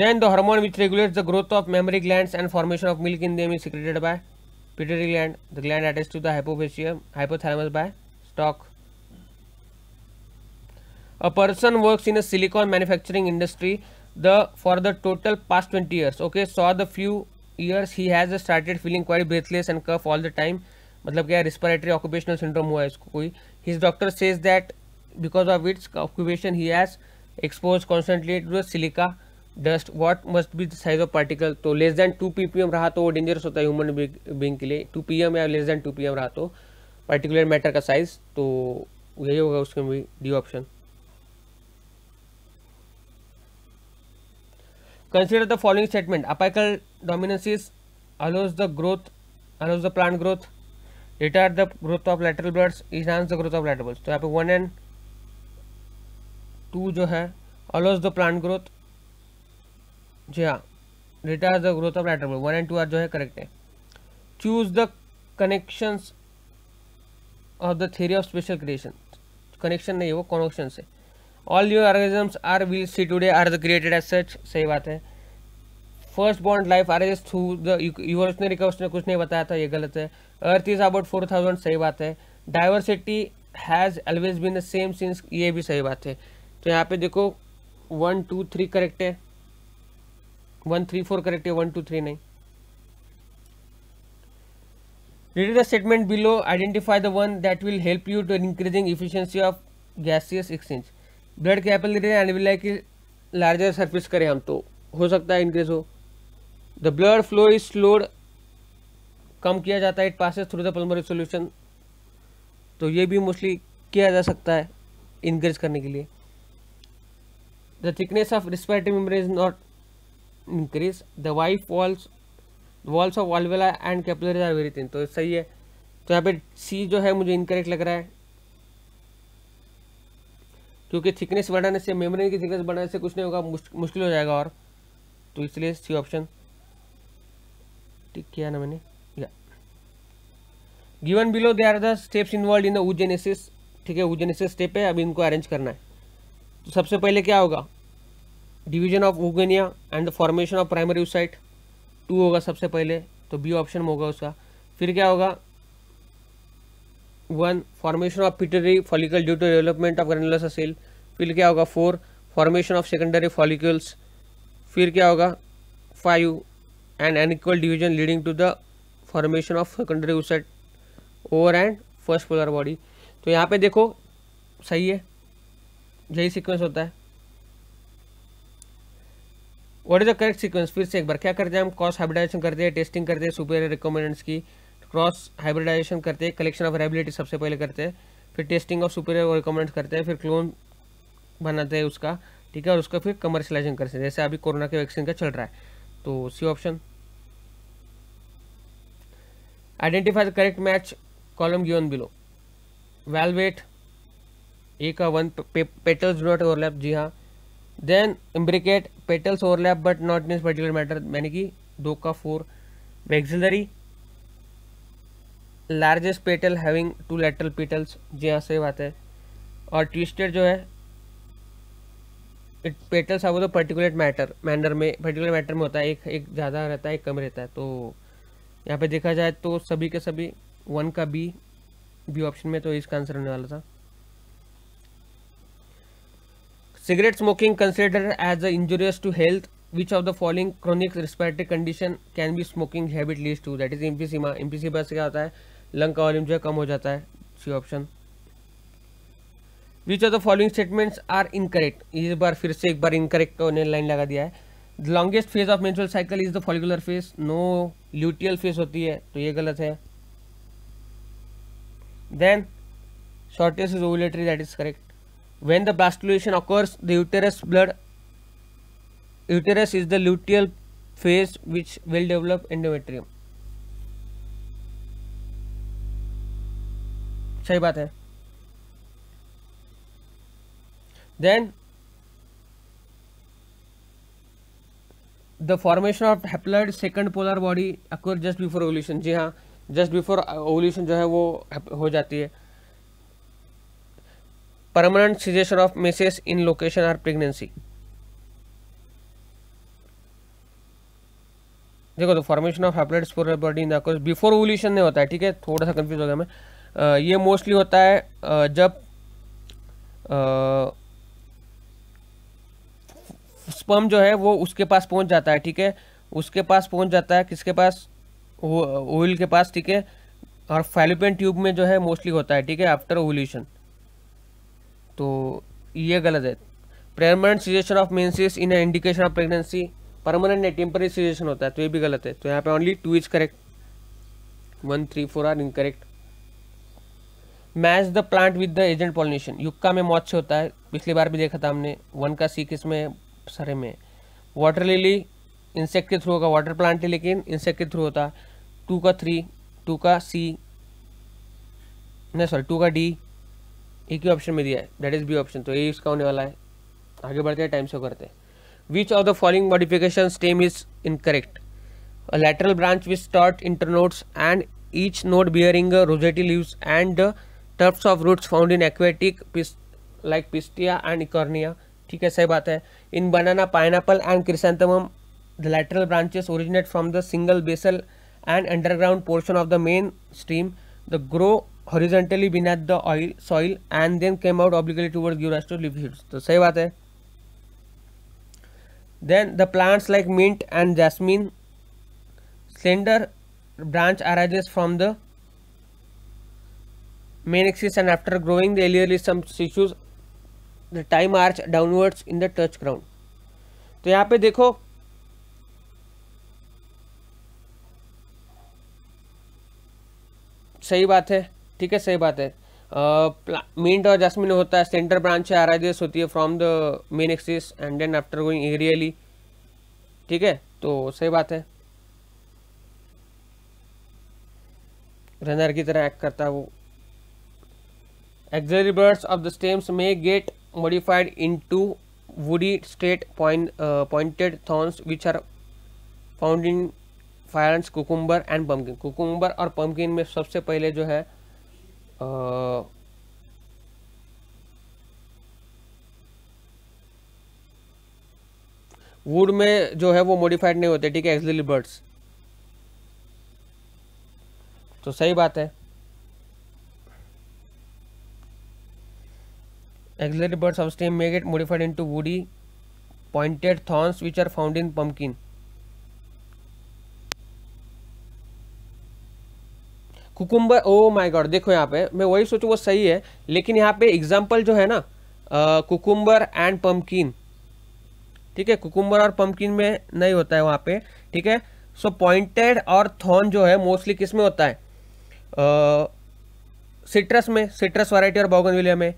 S1: then the hormone which regulate the growth of mammary gland and formation of milk in them is secreted by pituitary gland the gland attach to the hypophysis by stalk a person works in a silicon manufacturing industry the for the total past twenty years okay so the few years he has started feeling quite breathless and cough all the time मतलब क्या respiratory occupational syndrome हुआ है इसको कोई his doctor says that because of its occupation he has exposed constantly to the silica dust what must be the size of particle तो less than two P P M रहा तो वो dangerous होता है ह्यूमन बींग के लिए two P M या less than two P M रहा तो पार्टिकुलर मैटर का साइज तो यही होगा उसमें भी D option consider the following statement apical dominance is allows the growth allows the plant growth retar the growth of lateral buds enhance the growth of lateral buds तो यहाँ पे one and two जो है allows the plant growth जी हाँ retard the growth of lateral buds one and two are जो है correct है choose the connections of the theory of special creation connection नहीं है वो कनेक्शन से all your organisms are will see today are the created as such सही बात है first bond life arose through the evolutionary कवच ने कुछ नहीं बताया था ये गलत है earth is about four thousand सही बात है diversity has always been the same since ये भी सही बात है तो यहाँ पे देखो वन टू थ्री करेक्ट है वन थ्री फोर करेक्ट है वन टू थ्री नहीं read the statement below identify the one that will help you to increasing efficiency of gaseous exchange blood के and will like larger surface करें हम तो हो सकता है इंक्रीज हो the blood flow is slowed कम किया जाता है it passes through the pulmonary solution तो ये भी मोस्टली किया जा सकता है इनक्रेज करने के लिए the thickness of respiratory membrane is not increase the वाइफ walls walls of alveoli and capillaries are very thin तो सही है तो यहाँ पे सी जो है मुझे इनकरेक्ट लग रहा है क्योंकि थिकनेस बढ़ाने से मेम्ब्रेन की थिकनेस बढ़ाने से कुछ नहीं होगा मुश्किल हो जाएगा और तो इसलिए सी ऑप्शन टिक किया ना मैंने या given below they are the steps involve in the oogenesis ठीक है उजेनेसिस स्टेप है अब इनको अरेंज करना है तो सबसे पहले क्या होगा division of oogonia and the formation of primary oocyte two होगा सबसे पहले तो बी ऑप्शन होगा उसका फिर क्या होगा one formation of primary follicle due to development of granulosa cell फिर क्या होगा four formation of secondary follicles फिर क्या होगा five and unequal division leading to the formation of secondary oocyte over and first polar body तो यहाँ पे देखो सही है यही सीक्वेंस होता है what is the correct sequence फिर से एक बार क्या करते हैं हम क्रॉस हाइब्रिडाइजेशन करते हैं टेस्टिंग करते हैं सुपेरियर रिकॉमेंडेंट्स की क्रॉस हाइब्रिडाइजेशन करते हैं कलेक्शन ऑफ रेबिलिटी सबसे पहले करते हैं फिर टेस्टिंग ऑफ सुपेरियर रिकमेंडेंट्स करते हैं फिर क्लोन बनाते हैं उसका ठीक है और उसका फिर कमर्शलाइजिंग करते हैं जैसे अभी कोरोना के वैक्सीन का चल रहा है तो C option identify the correct match column given below valvate A का one petals do not overlap जी हाँ then imbricate petals overlap but not in particular matter यानी कि दो का four vexillary largest petal having two lateral petals जी हाँ सही बात है और ट्विस्टेड जो है पेटल है वो तो पर्टिकुलर मैटर मैनर में पर्टिकुलर मैटर में होता है एक एक ज़्यादा रहता है एक कम रहता है तो यहाँ पे देखा जाए तो सभी के सभी वन का बी बी ऑप्शन में तो इसका आंसर होने वाला था cigarette smoking consider as a injurious to health which of the following chronic respiratory condition can be smoking habit leads to that is emphysema emphysema से क्या होता है लंग का वॉल्यूम जो है कम हो जाता है C option which of the following statements are incorrect इस बार फिर से एक बार इनकरेक्ट ने लाइन लगा दिया है the longest phase of menstrual cycle is the follicular phase no luteal phase होती है तो ये गलत है then shortest is ovulatory that is correct when the blastulation occurs the uterus blood uterus is the luteal phase which will develop endometrium सही बात है then the formation of haploid second polar body occur just before ovulation ji ha just before ovulation jo hai wo ho jati hai permanent cessation of meses in location or pregnancy देखो तो formation of haploid spore body in the before ovulation नहीं होता है ठीक है थोड़ा सा confuse हो गया मैं आ, ये मोस्टली होता है आ, जब आ, स्पम जो है वो उसके पास पहुंच जाता है ठीक है उसके पास पहुंच जाता है किसके पास ओइल के पास ठीक है और फैलोपियन ट्यूब में जो है मोस्टली होता है ठीक है आफ्टर ओवल्यूशन तो ये गलत है permanent cessation of menses in indication of pregnancy permanent या टेम्परेरी सीजेशन होता है तो ये भी गलत है तो यहाँ पे only two is correct one three four are incorrect match the plant with the agent pollination yucca में मौत से होता है पिछली बार भी देखा था हमने वन का सी किस में सरे में वाटर लिली इंसेक्ट के थ्रू होगा वाटर प्लांट है लेकिन इंसेक्ट के थ्रू होता है टू का थ्री टू का सी नहीं सॉरी टू का डी एक ही ऑप्शन में दिया है दैट इज़ बी ऑप्शन तो ये इसका होने वाला है आगे बढ़ते हैं टाइम से करते हैं which of the following modification stem is incorrect correct lateral branch stout stout and and each bearing bearing rosette leaves and the of of found in aquatic like Pistia and Eichhornia ठीक है सही बात है in banana pineapple and chrysanthemum the lateral branches originate from the single basal and underground portion of the main stream the grow horizontally beneath the soil and then came out obliquely toward ग्यूरस to live तो सही बात है then the plants like mint and jasmine slender branch arises from the main axis and after growing the aerial is समूज the time arch downwards in the touch ground तो यहां पे देखो सही बात है ठीक है सही बात है मिंट और जस्मिन होता है सेंटर ब्रांच से आराइजेस होती है from the main axis and then after going aerially ठीक है तो सही बात है रनर की तरह एक्ट करता है वो axillary buds of the stems में get modified into woody straight point uh, pointed thorns which are found in फायरेंस कुकुम्बर एंड पम्पकिन कुकुम्बर और पम्पकिन में सबसे पहले जो है आ, uh, वुड में जो है वो मॉडिफाइड नहीं होते ठीक है एक्सलिली बर्ड्स तो सही बात है Axillary buds of stem may get modified into woody pointed thorns which are found in pumpkin. Cucumber oh my God देखो यहाँ पे मैं वही सोचू वो सही है लेकिन यहाँ पे एग्जाम्पल जो है ना कुकुम्बर एंड पम्पकिन ठीक है कुकुम्बर और पम्पकिन में नहीं होता है वहाँ पे ठीक है सो पॉइंटेड और थॉर्न जो है मोस्टली किस में होता है सिट्रस में सिट्रस वैरायटी और बॉगनविलिया में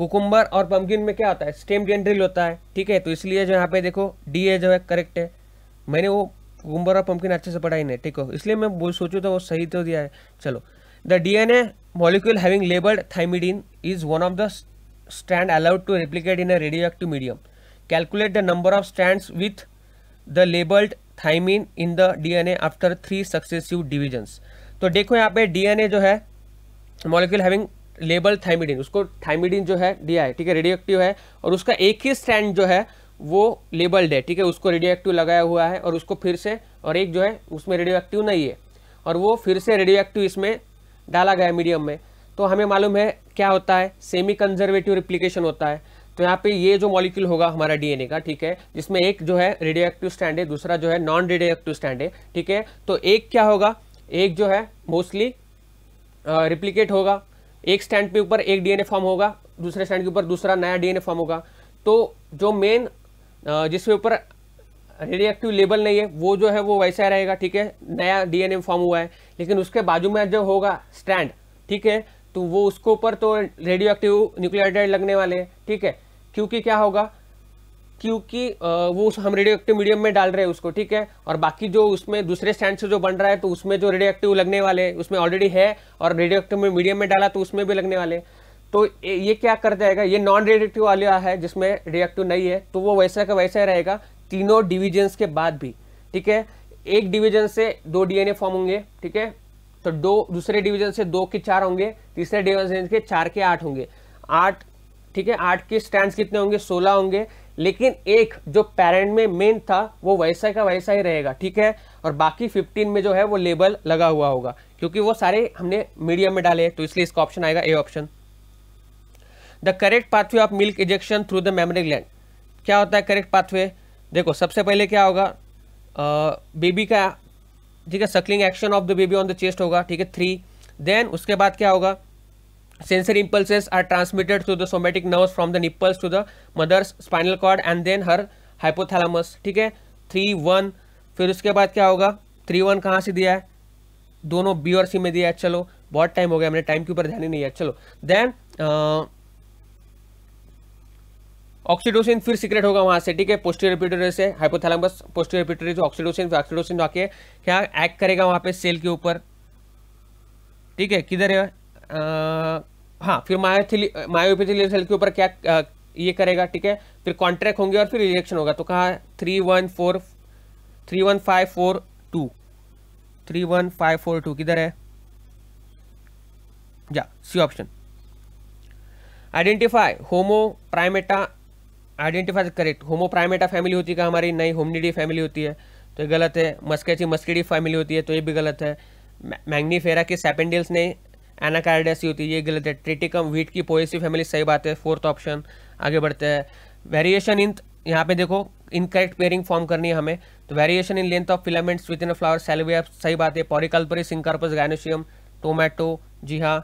S1: कुकुम्बर और पम्पकिन में क्या होता है स्टेम डेंड्रिल होता है ठीक है तो इसलिए जो यहाँ पे देखो डी ए जो है करेक्ट है मैंने वो कुकुम्बर और पम्पकिन अच्छे से पढ़ाई नहीं ठीक हो इसलिए मैं बोल सोचू तो वो सही तो दिया है चलो the D N A molecule having labelled thymidine is one of the strand allowed to replicate in a radioactive medium calculate the number of strand with the labelled thymine in the D N A after three successive divisions तो देखो यहाँ पे D N ए जो है molecule having label थाइमिडिन उसको थाइमिडिन जो है दिया है ठीक है रेडियो एक्टिव है और उसका एक ही स्टैंड जो है वो लेबल्ड है ठीक है उसको रेडियो एक्टिव लगाया हुआ है और उसको फिर से और एक जो है उसमें रेडियो एक्टिव नहीं है और वो फिर से रेडियो एक्टिव इसमें डाला गया मीडियम में तो हमें मालूम है क्या होता है सेमी कंजर्वेटिव रिप्लीकेशन होता है तो यहाँ पे ये जो मॉलिक्यूल होगा हमारा डीएनए का ठीक है जिसमें एक जो है रेडियो एक्टिव स्टैंड है दूसरा जो है नॉन रेडियो एक्टिव स्टैंड है ठीक है तो एक क्या होगा एक जो है मोस्टली रिप्लीकेट होगा एक स्टैंड पे ऊपर एक डीएनए फॉर्म होगा दूसरे स्टैंड के ऊपर दूसरा नया डीएनए फॉर्म होगा तो जो मेन जिसके ऊपर रेडियक्टिव लेबल नहीं है वो जो है वो वैसा रहेगा ठीक है नया डीएनए फॉर्म हुआ है लेकिन उसके बाजू में जो होगा स्टैंड ठीक है तो वो उसके ऊपर तो रेडियो एक्टिव न्यूक्लियर लगने वाले हैं ठीक है क्योंकि क्या होगा क्योंकि वो हम रेडियो एक्टिव मीडियम में डाल रहे हैं उसको ठीक है और बाकी जो उसमें दूसरे स्टैंड से जो बन रहा है तो उसमें जो रेडियो एक्टिव लगने वाले हैं उसमें ऑलरेडी है और रेडियो एक्टिव में मीडियम में डाला तो उसमें भी लगने वाले तो ये क्या कर जाएगा ये नॉन रेडिएक्टिव वाला है जिसमें रिएक्टिव नहीं है तो वो वैसा का वैसा रहेगा तीनों डिविजन्स के बाद भी ठीक है एक डिवीजन से दो डीएनए फॉर्म होंगे ठीक है तो दो दूसरे डिवीजन से दो के चार होंगे तीसरे डिवीजन के चार के आठ होंगे आठ ठीक है आठ के स्टैंड कितने होंगे सोलह होंगे लेकिन एक जो पेरेंट में मेन था वो वैसा का वैसा ही रहेगा ठीक है और बाकी 15 में जो है वो लेबल लगा हुआ होगा क्योंकि वो सारे हमने मीडियम में डाले तो इसलिए इसका ऑप्शन आएगा A option the correct pathway of milk ejection through the mammary gland क्या होता है करेक्ट पाथवे देखो सबसे पहले क्या होगा बेबी का ठीक है suckling action of the baby on the chest होगा ठीक है थ्री देन उसके बाद क्या होगा sensory impulses are transmitted through the somatic nerves from the nipples to the mother's spinal cord and then her hypothalamus ठीक है थ्री वन फिर उसके बाद क्या होगा थ्री वन कहाँ से दिया है दोनों बी और सी में दिया है चलो बहुत टाइम हो गया हमने टाइम के ऊपर ध्यान ही नहीं है चलो देन ऑक्सीडोसिन फिर सीक्रेट होगा वहां से ठीक है पोस्टियर रिपीटरी से हाइपोथैलेमस पोस्टियर रिपीटरी से ऑक्सीडोसिन ऑक्सीडोसिन आके क्या एक्ट करेगा वहां पे सेल के ऊपर ठीक है किधर है हाँ फिर मायोथिली मायोपिथिलियल सेल के ऊपर क्या आ, ये करेगा ठीक है फिर कॉन्ट्रैक्ट होंगे और फिर रिजेक्शन होगा तो कहा three one four three one five four two three one five four two किधर है जा C option identify Homo Primata identify correct Homo Primata family होती है हमारी नई होमनीडी फैमिली होती है तो ये गलत है मस्केची मस्केडी फैमिली होती है तो ये भी गलत है मैग्नीफेरा के सेपेंडल्स ने एनाकार्डियासी होती है गलत है ट्रिटिकम व्हीट की पोएसी फैमिली सही बात है फोर्थ ऑप्शन आगे बढ़ते हैं वेरिएशन इन यहाँ पे देखो इनकरेक्ट पेयरिंग फॉर्म करनी है हमें तो variation in length of filaments within flower Salvia सही बात है पॉरिकल्परी सिंकार्पस गायनोशियम टोमेटो जी हाँ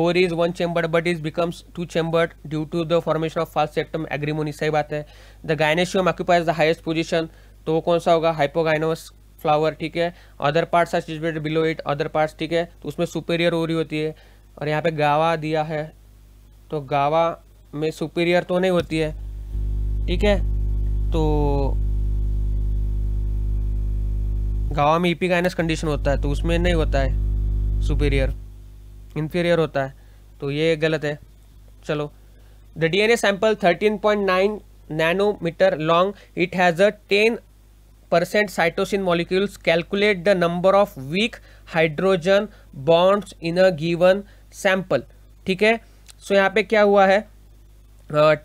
S1: over is one chambered but is becomes two chambered due to the formation of fast septum agrimony सही बात है the gynoecium occupies the highest position तो वो कौन सा होगा हाइपोगाइनोस फ्लावर ठीक है other parts are situated below it other parts ठीक है तो उसमें सुपेरियर हो रही होती है और यहाँ पे गावा दिया है तो गावा में सुपेरियर तो नहीं होती है ठीक है तो गावा में ईपी गाइनस कंडीशन होता है तो उसमें नहीं होता है सुपेरियर इन्फीरियर होता है तो ये गलत है चलो the DNA point nine nanometre long it has a ten percent cytosine molecules calculate the number of weak hydrogen bonds in a given sample ठीक है सो यहाँ पे क्या हुआ है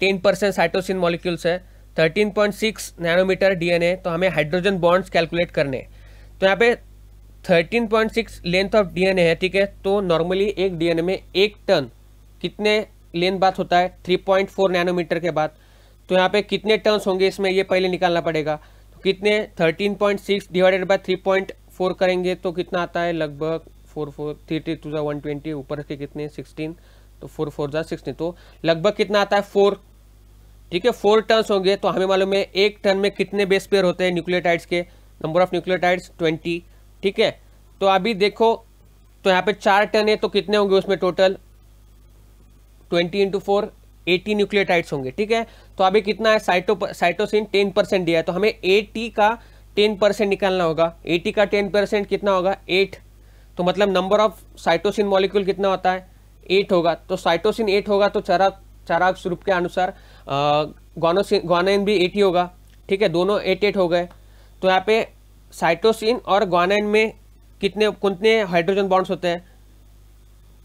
S1: टेन परसेंट साइटोसिन मॉलिक्यूल्स है thirteen point six nanometre DNA तो हमें हाइड्रोजन बॉन्ड्स कैलकुलेट करने तो यहाँ पे thirteen point six length of DNA है ठीक है तो नॉर्मली एक डीएनए में एक टन कितने लेंथ बात होता है थ्री पॉइंट फोर नैनोमीटर के बाद तो यहाँ पे कितने टर्न्स होंगे इसमें ये पहले निकालना पड़ेगा कितने 13.6 डिवाइडेड बाय 3.4 करेंगे तो कितना आता है लगभग four four three three two जो वन ट्वेंटी ऊपर के कितने सिक्सटीन तो फोर फोर जो सिक्सटीन तो लगभग कितना आता है फोर ठीक है फोर टर्न्स होंगे तो हमें मालूम है एक टर्न में कितने बेस पेयर होते हैं न्यूक्लियोटाइड्स के नंबर ऑफ न्यूक्लियोटाइड्स ट्वेंटी ठीक है तो अभी देखो तो यहाँ पे चार टर्न है तो कितने होंगे उसमें total twenty into four eighty nucleotides होंगे ठीक है तो अभी कितना है साइटो साइटोसिन टेन परसेंट दिया है तो हमें एटी का टेन परसेंट निकालना होगा एटी का टेन परसेंट कितना होगा एट तो मतलब नंबर ऑफ साइटोसिन मॉलिक्यूल कितना होता है एट होगा तो साइटोसिन एट होगा तो चारा चाराक्ष के अनुसार गोनोसिन ग्वानाइन भी एटी होगा ठीक है दोनों एट एट हो गए तो यहाँ पे साइटोसिन और ग्वानाइन में कितने कितने हाइड्रोजन बॉन्ड्स होते हैं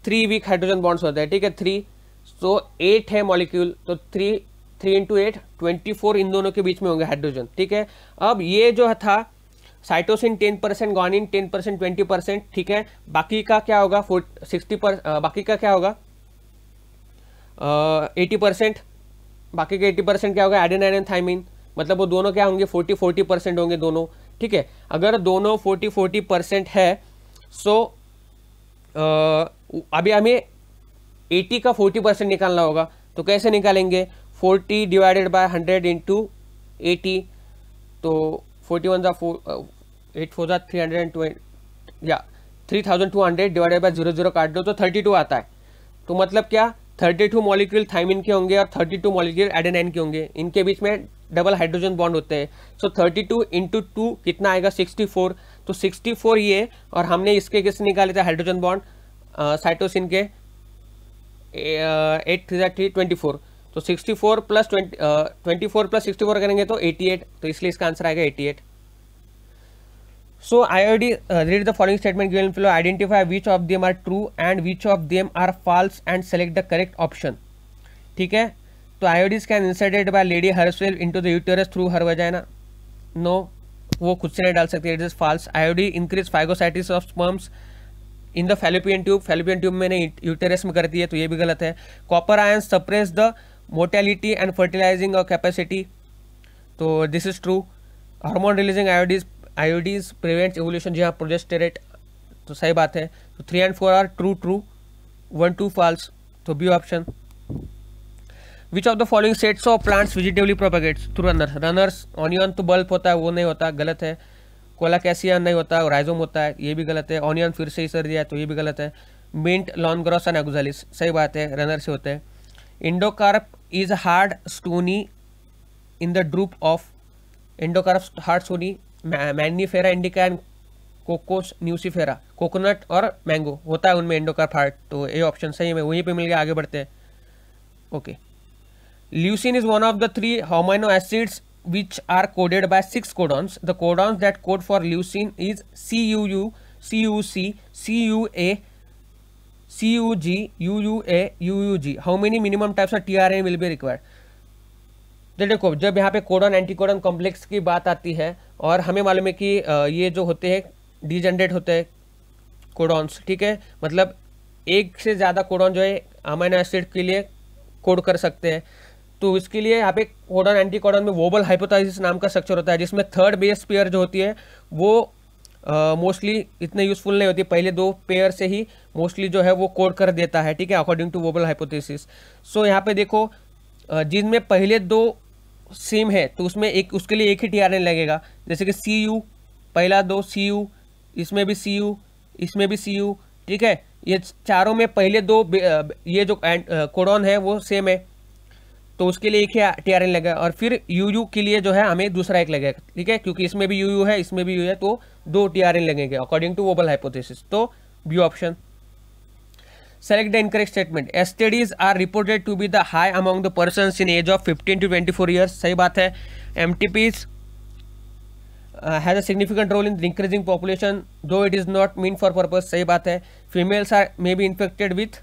S1: थ्री वीक हाइड्रोजन बॉन्ड्स होते हैं ठीक है थ्री सो एट है मॉलिक्यूल तो three three into eight twenty four इन दोनों के बीच में होंगे हाइड्रोजन ठीक है अब ये जो था cytosine ten percent guanine ten percent twenty percent ठीक है बाकी का क्या होगा फोर सिक्सटी पर बाकी का क्या होगा एटी परसेंट बाकी का एटी परसेंट क्या होगा एडेन एडन थाइमिन मतलब वो दोनों क्या होंगे फोर्टी फोर्टी परसेंट होंगे दोनों ठीक है अगर दोनों फोर्टी फोर्टी परसेंट है सो अभी हमें एटी का फोर्टी परसेंट निकालना होगा तो कैसे निकालेंगे forty divided by hundred into eighty तो फोर्टी वन जो फोर एट फोर ज़ा थ्री हंड्रेड एंड ट्वेंटी या three thousand two hundred divided by zero zero काट दो तो थर्टी टू आता है तो मतलब क्या थर्टी टू मॉलिक्यूल थाइमिन के होंगे और थर्टी टू मॉलिक्यूल एडेनाइन के होंगे इनके बीच में डबल हाइड्रोजन बॉन्ड होते हैं so thirty two into two कितना आएगा सिक्सटी फोर तो सिक्सटी फोर ये और हमने इसके किस निकाले थे हाइड्रोजन बॉन्ड साइटोसिन के तो sixty four plus twenty plus sixty करेंगे तो एटी एट तो इसलिए इसका आंसर आएगा eighty eight so I already read the following statement given below identify which of them are true and which of them are false and select the correct option ठीक है तो IUDs can inserted by lady herself into the uterus through her vagina no वो खुद से नहीं डाल सकती it is false IUD increase phagocytosis of sperms in the fallopian tube fallopian tube मैंने यूटेरस में कर दी है तो ये भी गलत है copper ion suppress the motility and fertilising और कैपेसिटी तो this is true hormone releasing IUDs IUDs prevents ovulation जी हाँ प्रोजेस्टेरेट तो सही बात है तो three and four are true true one two false तो B option which of the following sets of plants विजिटेबली propagates through runners runners onion तो bulb तो होता है वो नहीं होता गलत है कोला कैसिया नहीं होता राइजोम होता है ये भी गलत है ऑनियन फिर से ही सर दिया तो ये भी गलत है मिंट लॉन्ग्रॉस एंड एगुजालिस सही बात है रनर से होते हैं endocarp is hard stony in the drupe of endocarp hard stony Mangifera indica and Cocos nucifera coconut और मैंगो होता है उनमें इंडोकार्प हार्ड तो ये ऑप्शन सही है वहीं पर मिल गया आगे बढ़ते हैं okay leucine is one of the three amino acids which are coded by six codons. The codons that code for leucine is CUU, CUC, CUA, CUG, UUA, UUG. How many minimum types of tRNA will be required? तो देखो जब यहाँ पे codon एंटीकोडन complex की बात आती है और हमें मालूम है कि ये जो होते हैं डिजेनरेट होते हैं कोडॉन्स ठीक है मतलब एक से ज़्यादा कोडॉन जो है अमाइनो एसिड के लिए कोड कर सकते हैं तो इसके लिए यहाँ पे कोडन एंटी कोडन में वोबल हाइपोथाइसिस नाम का स्ट्रक्चर होता है जिसमें थर्ड बेस पेयर जो होती है वो मोस्टली uh, इतने यूजफुल नहीं होती पहले दो पेयर से ही मोस्टली जो है वो कोड कर देता है ठीक है according to wobble hypothesis so यहाँ पे देखो जिनमें पहले दो सेम है तो उसमें एक उसके लिए एक ही टी लगेगा जैसे कि सी यू पहला दो सी यू इसमें भी सी यू इसमें भी सी यू ठीक है ये चारों में पहले दो ये जो कोडॉन है वो सेम है तो उसके लिए एक ही टी आर एन लगेगा और फिर यू यू के लिए जो है हमें दूसरा एक लगेगा ठीक है क्योंकि इसमें भी यू यू है इसमें भी यू है तो दो टी आर एन लगेंगे अकॉर्डिंग टू ओबल हाइपोथेसिस तो B option select the incorrect statement STDs are reported to be the high among the person in age of fifteen to twenty four years सही बात है M T Ps has a significant role in increasing population though it is not mean for purpose सही बात है females are may be infected with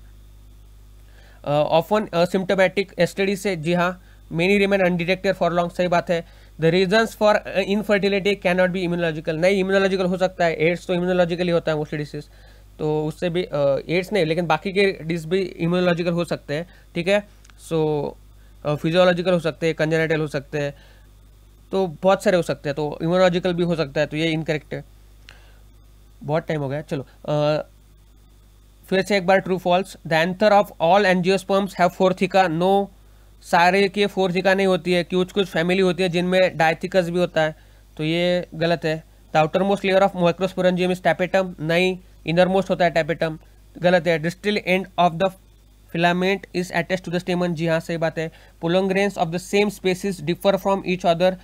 S1: often symptomatic study से जी हाँ many remain undetected for long सही बात है the reasons for infertility can not be immunological नहीं immunological हो सकता है एड्स तो इम्यूनोलॉजिकली होता है मोस्टली डिसीज तो उससे भी एड्स uh, नहीं लेकिन बाकी के डिस भी इम्यूनोलॉजिकल हो सकते हैं ठीक है सो फिजियोलॉजिकल हो सकते हैं कंजेनेटल हो सकते हैं तो बहुत सारे हो सकते हैं तो इम्यूनोलॉजिकल भी हो सकता है तो ये इनकरेक्ट है बहुत टाइम हो गया चलो uh, फिर से एक बार true false the anther of all angiosperms have theca no सारे की थिका नहीं होती है कुछ कुछ फैमिली होती है जिनमें डायथिकस भी होता है तो ये गलत है the outermost layer of microsporangium is tapetum नहीं इनर मोस्ट होता है टैपेटम गलत है distal end of the filament is attach to the stamen जी हाँ सही बात है pollen grains of the same species differ from each other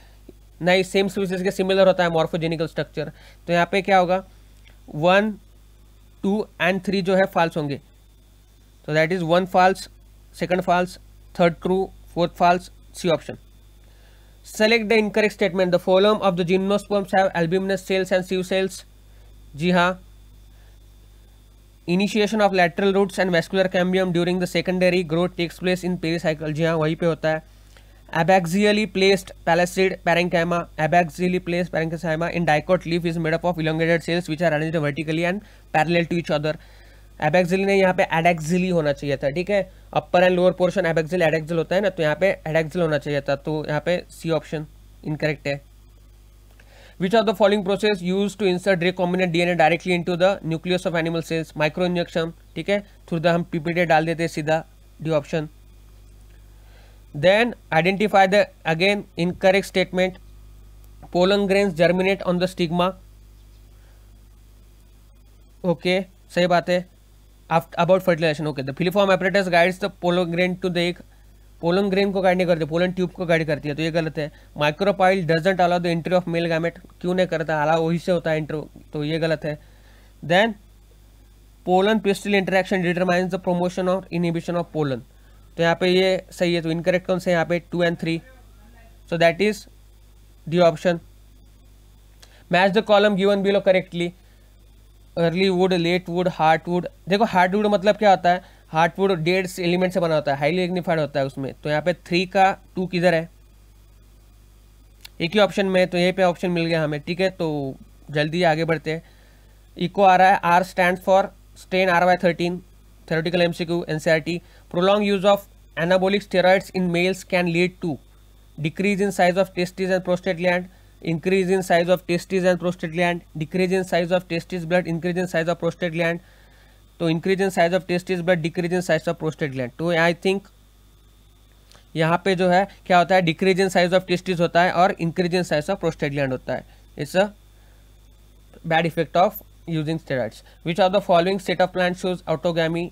S1: नहीं सेम स्पीसीज के सिमिलर होता है मॉर्फोजेनिकल स्ट्रक्चर तो यहाँ पे क्या होगा वन टू एंड थ्री जो है फॉल्स होंगे तो that is one false second false third true fourth false C option select the incorrect statement the phloem of the gymnosperms have albuminous cells and sieve cells जी हाँ initiation of lateral roots and vascular cambium during the secondary growth takes place in cycle जी हाँ वहीं पे होता है abaxially placed palastrate parenchyma abaxially placed parenchyma in dicot leaf is made up of elongated cells which are arranged vertically and parallel to each other एबेक्सिली नहीं यहाँ पे एडेक्सिली होना चाहिए था ठीक है upper and lower portion abaxial adaxial होता है ना तो यहाँ पे एडेक्सिल होना चाहिए था तो यहाँ पे सी ऑप्शन इनकरेक्ट है which of the following process used to insert recombinant dna directly into the nucleus of animal cells micro injection ठीक है थ्रू द हम पीपीडी डाल देते सीधा D option then identify the again incorrect statement pollen grains germinate on the stigma okay सही बात है about fertilisation okay the filiform apparatus guides the pollen grain to the एक पोलन ग्रेन को guide नहीं करते पोलन ट्यूब को guide करती है तो ये गलत है micropyle doesn't allow the entry of male gamete क्यों नहीं करता अलाउ वही से होता है एंट्रो तो ये गलत है then pollen pistil interaction determines the promotion और इनिबिशन ऑफ पोलन तो यहाँ पे ये सही है तो इनकरेक्ट कौन से यहाँ पे two and three so that is D option match the column given below correctly early wood late wood heart wood देखो हार्ट वुड मतलब क्या होता है हार्ट वुड डेढ़ एलिमेंट से बना होता है हाईली एग्निफाइड होता है उसमें तो यहाँ पे थ्री का टू किधर है एक ही ऑप्शन में तो यहीं पे ऑप्शन मिल गया हमें ठीक है तो जल्दी आगे बढ़ते हैं इको आ रहा है R stand for stain R Y thirteen theoretical MCQ NCERT prolong use of anabolic steroids in males can lead to decrease in size of testis and prostate gland increase in size of testis and prostate gland decrease in size of testis blood increase in size of prostate gland तो increase in size of testis blood decrease in size of prostate gland तो I think यहाँ पे जो है क्या होता है decrease in size of testis होता है और increase in size of prostate gland होता है it's a bad effect of using steroids. Which of the following state of plant shows autogamy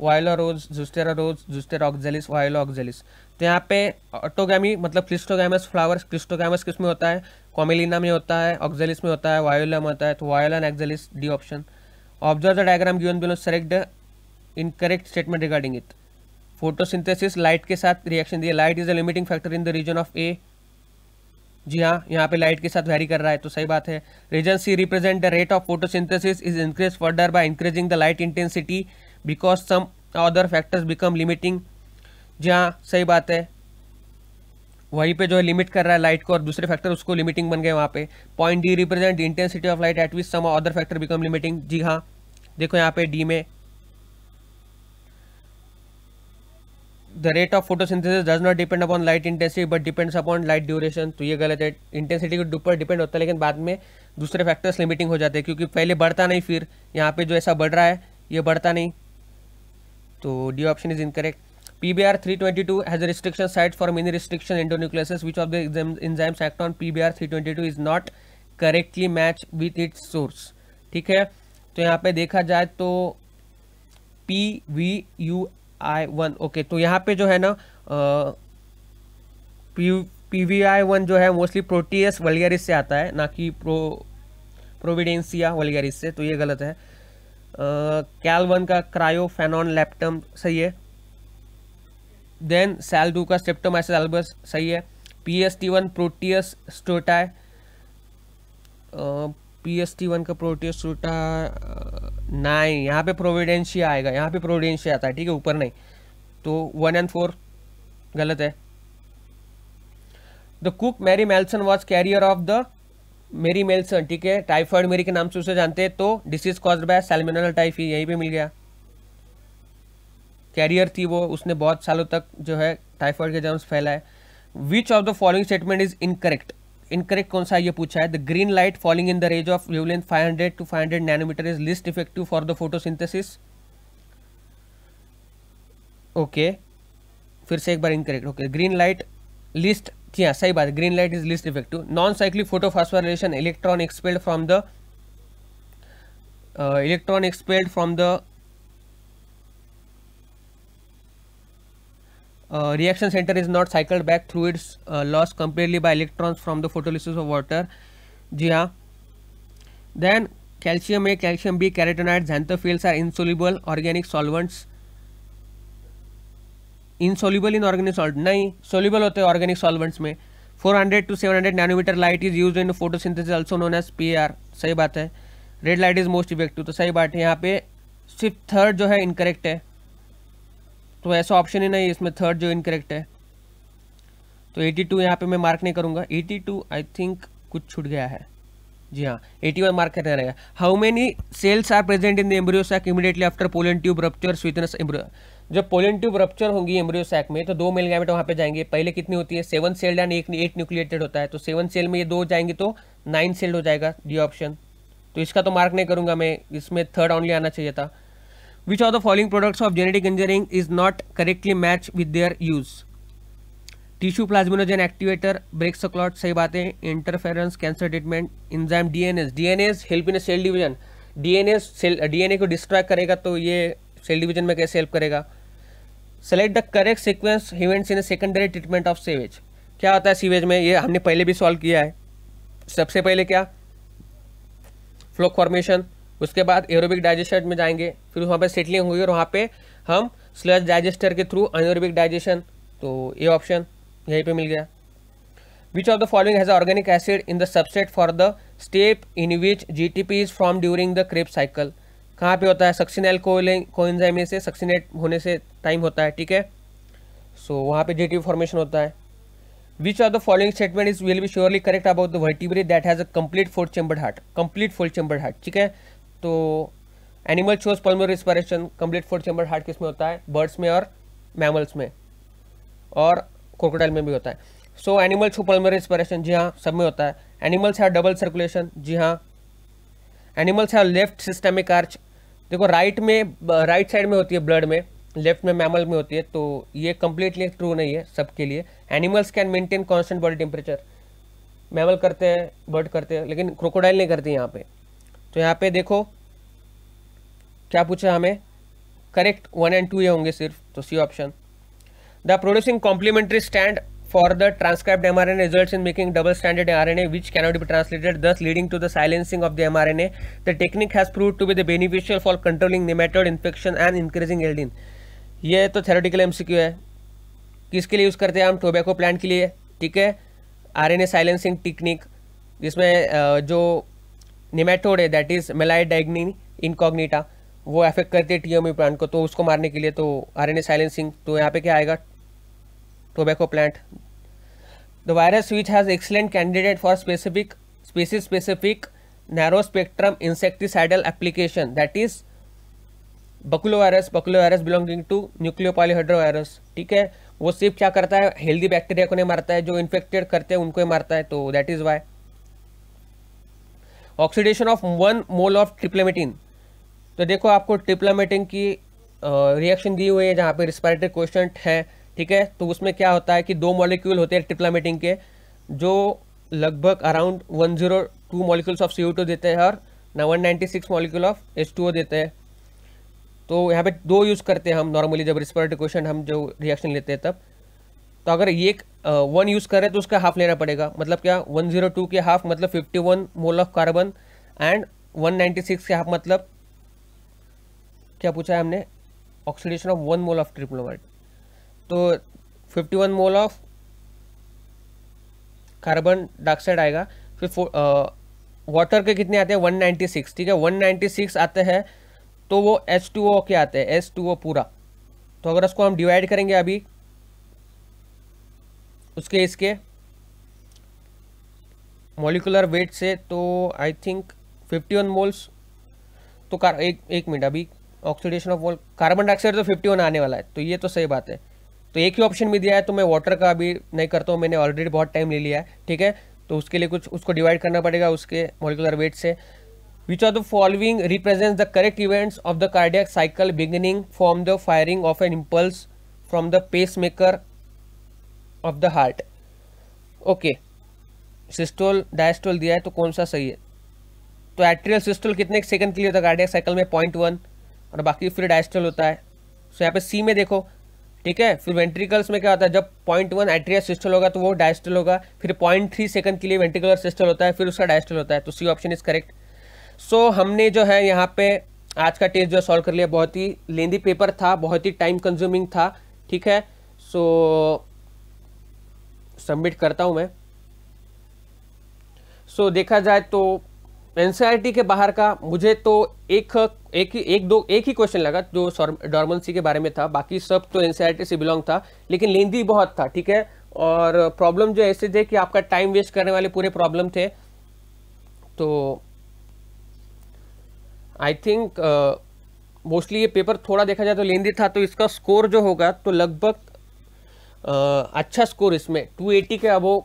S1: वायला रोज जुस्टेरा रोज जुस्टेरा ऑक्जेलिस वायलो ऑक्जेलिस तो यहाँ पे ऑटोगैमी मतलब क्लिस्टोगैमस फ्लावर्स क्लिस्टोगैमस किस में होता है कॉमेलिना में होता है ऑक्जेलिस में होता है वायोला में होता है तो Viola and Oxalis D option observe the diagram given below select the incorrect statement regarding it photosynthesis light के साथ रिएक्शन दिए light is a limiting factor in the region of A जी हाँ यहाँ पे लाइट के साथ वैरी कर रहा है तो सही बात है region C represent the rate of photosynthesis is increase further by increasing the light intensity because some other factors become limiting जी हाँ सही बात है वहीं पे जो है लिमिट कर रहा है लाइट को और दूसरे फैक्टर उसको लिमिटिंग बन गए वहाँ पे point D represent intensity of light at which some other factor become limiting जी हाँ देखो यहाँ पे डी में the rate of photosynthesis does not depend upon light intensity but depends upon light duration तो ये गलत है इंटेंसिटी के ऊपर डिपेंड होता है लेकिन बाद में दूसरे फैक्टर्स लिमिटिंग हो जाते हैं क्योंकि पहले बढ़ता नहीं फिर यहाँ पे जो ऐसा बढ़ रहा है ये बढ़ता नहीं तो D option is incorrect P B R three twenty two has restriction site for many restriction endonucleases which of the act on P B R three twenty two is not correctly match with its source ठीक है तो यहाँ पे देखा जाए तो P V U I one okay तो यहाँ पे जो है ना पी वी आई वन जो है मोस्टली प्रोटीएस वलगेरिस से आता है ना कि प्रो प्रोविडेंसिया वलगेरिस से तो ये गलत है कैल वन का क्रायोफेनॉन लैप्टम सही है देन सेल टू का स्टेप्टम एस एल्बस सही है पी एस टी वन प्रोटीएस स्टोटाई पी एस टी वन का प्रोटीस रूटा नाइन यहाँ पे प्रोविडेंशिया आएगा यहाँ पे प्रोविडेंशिया आता है ठीक है ऊपर नहीं तो वन एंड फोर गलत है the cook Mary Mallon was carrier of the Mary Mallon ठीक है टाइफॉइड मेरी के नाम से उसे जानते हैं तो disease cause by Salmonella typhi यहीं पे मिल गया कैरियर थी वो उसने बहुत सालों तक जो है टाइफॉइड के जर्म्स फैलाए which of the following statement is incorrect incorrect कौन सा ये पूछा है the green light falling in the range of wavelength 500 to 500 nanometre is least effective for the photosynthesis okay फिर से एक बार incorrect okay green light least जी हाँ सही बात है green light is least effective non cyclic photophosphorylation electron expelled from the electron expelled from the uh, reaction center is not cycled back through its uh, lost completely by electrons from the photolysis of water ji ha then calcium a calcium b carotenoids xanthophylls are insoluble organic solvents insoluble in organic solvent nahi soluble hote hain organic solvents mein 400 to 700 nanometer light is used in photosynthesis also known as pr सही बात है red light is most effective तो सही बात है यहाँ पे सिर्फ थर्ड जो है इनकरेक्ट है तो ऐसा ऑप्शन ही नहीं इसमें थर्ड जो इनकरेक्ट है तो 82 टू यहाँ पर मैं मार्क नहीं करूँगा 82 टू आई थिंक कुछ छूट गया है जी हाँ 81 मार्क करना रहेगा how many cells are present in the embryo sac immediately after pollen tube rupture स्वीटनेस एम्ब्रियो जब पोलियन ट्यूब रप्चर होंगी एम्ब्रियो सैक में तो दो मेल गैमेट वहाँ पे जाएंगे पहले कितनी होती है सेवन सेल्ड एंड एक एट न्यूक्लिएटेड होता है तो सेवन सेल में ये दो जाएंगे तो नाइन सेल्ड हो जाएगा डी ऑप्शन तो इसका तो मार्क नहीं करूँगा मैं इसमें थर्ड ऑनली आना चाहिए था which of the following products of genetic engineering is not correctly matched with their use tissue plasminogen activator breaks clot सही बातें interferons cancer treatment enzyme DNase DNase help in cell division DNA cell DNA को destroy करेगा तो ये cell division में कैसे help करेगा select the correct sequence events in secondary treatment of sewage क्या होता है सीवेज में ये हमने पहले भी सॉल्व किया है सबसे पहले क्या फ्लो फॉर्मेशन उसके बाद एरोबिक डाइजेशन में जाएंगे फिर वहाँ पर सेटलिंग होगी और वहाँ पे हम स्लज डाइजेस्टर के थ्रू अनोरोबिक डाइजेशन तो ये ऑप्शन यहीं पे मिल गया which of the following has organic acid in the subset for the step in which G T P is from during the Krebs cycle कहाँ पर होता है सक्सीनेल कोइंजाइमे से सक्सीनेट होने से टाइम होता है ठीक है सो so, वहाँ पे जीटीपी फॉर्मेशन होता है which of the following statement is will be surely correct about the vertebrae that has a complete four chambered heart complete four chambered heart ठीक है तो animal shows pulmonary respiration complete fourth chamber heart किस में होता है birds में और mammals में और क्रोकोडाइल में भी होता है so animal show pulmonary respiration जी हाँ सब में होता है एनिमल्स है डबल सर्कुलेशन जी हाँ एनिमल्स है लेफ्ट सिस्टमिक आर्च देखो राइट में राइट साइड में होती है ब्लड में लेफ्ट में मैमल में होती है तो ये कम्प्लीटली ट्रू नहीं है सबके लिए animals can maintain constant body temperature mammal करते हैं बर्ड करते हैं लेकिन क्रोकोडाइल नहीं करते यहाँ पे तो यहाँ पे देखो क्या पूछा हमें करेक्ट वन एंड टू ये होंगे सिर्फ तो C option the producing complementary strand for the transcribed M R N result in making double standard R N A which cannot be translated thus leading to the silencing of the M R N A the technique has prove to be the beneficial for controlling nematode infection and increasing एल्डिन ये तो theoretical M C Q है किसके लिए use करते हैं हम tobacco plant के लिए ठीक है R N A silencing technique जिसमें जो निमेटोड है दैट इज मेलाइडाइगनी इनकॉग्निटा वो अफेक्ट करती है टीएमयू प्लांट को तो उसको मारने के लिए तो आर एन ए साइलेंसिंग तो यहाँ पे क्या आएगा tobacco plant the virus which has excellent candidate for specific species specific narrow spectrum insecticidal application that is baculo virus baculo virus belonging to nucleopolyhedro virus ठीक है वो सिर्फ क्या करता है हेल्दी बैक्टीरिया को नहीं मारता है जो इन्फेक्टेड करते हैं उनको ही मारता है तो that is why oxidation of one mole of tripalmitin तो देखो आपको ट्रिप्लामेटिन की रिएक्शन दी हुई है जहाँ पे रिस्पायरेटरी क्वेश्चन है ठीक है तो उसमें क्या होता है कि दो मॉलिक्यूल होते हैं ट्रिप्लामेटिन के जो लगभग अराउंड 102 मॉलिक्यूल्स ऑफ सी देते हैं और सिक्स मॉलिक्यूल ऑफ एच देते हैं तो यहाँ पे दो यूज़ करते हैं हम नॉर्मली जब रिस्पायरेटरी क्वेश्चन हम जो रिएक्शन लेते हैं तब तो अगर ये वन यूज़ करें तो उसका हाफ लेना पड़ेगा मतलब क्या 102 के हाफ मतलब 51 मोल ऑफ कार्बन एंड 196 के हाफ मतलब क्या पूछा है हमने oxidation of one mole of tripalmitin तो 51 मोल ऑफ कार्बन डाइऑक्साइड आएगा फिर वाटर के कितने आते हैं 196 ठीक है 196 आते हैं तो वो ओ के आते हैं ओ पूरा तो अगर उसको हम डिवाइड करेंगे अभी उसके इसके मोलिकुलर वेट से तो आई थिंक 51 मोल्स तो कार एक एक मिनट अभी oxidation of mole carbon dioxide तो 51 आने वाला है तो ये तो सही बात है तो एक ही ऑप्शन भी दिया है तो मैं वाटर का अभी नहीं करता हूँ मैंने ऑलरेडी बहुत टाइम ले लिया है ठीक है तो उसके लिए कुछ उसको डिवाइड करना पड़ेगा उसके मोलिकुलर वेट से which are the following represent the correct events of the cardiac cycle beginning from the firing of an impulse from the pacemaker of the heart okay systole diastole दिया है तो कौन सा सही है तो atrial systole कितने second के लिए होता है कार्डियक साइकिल में पॉइंट वन और बाकी फिर डायस्टोल होता है सो यहाँ पे सी में देखो ठीक है फिर वेंट्रिकल्स में क्या होता है जब पॉइंट वन एट्रियल सिस्टोल होगा तो वो डायस्टोल होगा फिर पॉइंट थ्री सेकंड के लिए वेंट्रिकुलर सिस्टोल होता है फिर उसका डायस्टोल होता है तो C option is correct so हमने जो है यहाँ पे आज का टेस्ट जो सॉल्व कर लिया बहुत ही लेंदी पेपर था बहुत ही टाइम कंज्यूमिंग था ठीक है सो so, सबमिट करता हूं मैं सो so, देखा जाए तो एनसीईआरटी e के बाहर का मुझे तो एक एक एक दो एक ही क्वेश्चन लगा जो डॉर्मेंसी के बारे में था बाकी सब तो एनसीईआरटी e से बिलोंग था लेकिन लेंदी बहुत था ठीक है और प्रॉब्लम जो ऐसे थे कि आपका टाइम वेस्ट करने वाले पूरे प्रॉब्लम थे तो आई थिंक मोस्टली ये पेपर थोड़ा देखा जाए तो लेंदी था तो इसका स्कोर जो होगा तो लगभग अच्छा स्कोर इसमें 280 के अब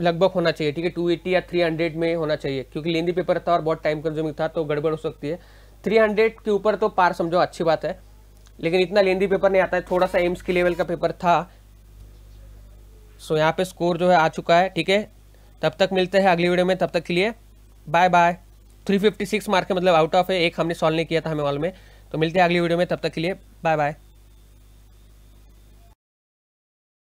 S1: लगभग होना चाहिए ठीक है 280 या 300 में होना चाहिए क्योंकि लेंदी पेपर था और बहुत टाइम कंज्यूमिंग था तो गड़बड़ हो सकती है 300 के ऊपर तो पार समझो अच्छी बात है लेकिन इतना लेंदी पेपर नहीं आता है थोड़ा सा एम्स के लेवल का पेपर था सो यहाँ पे स्कोर जो है आ चुका है ठीक है तब तक मिलते हैं अगली वीडियो में तब तक के लिए बाय बाय 356 मार्क है मतलब आउट ऑफ है एक हमने सॉल्व नहीं किया था हमें ऑल में तो मिलते हैं अगली वीडियो में तब तक के लिए बाय बाय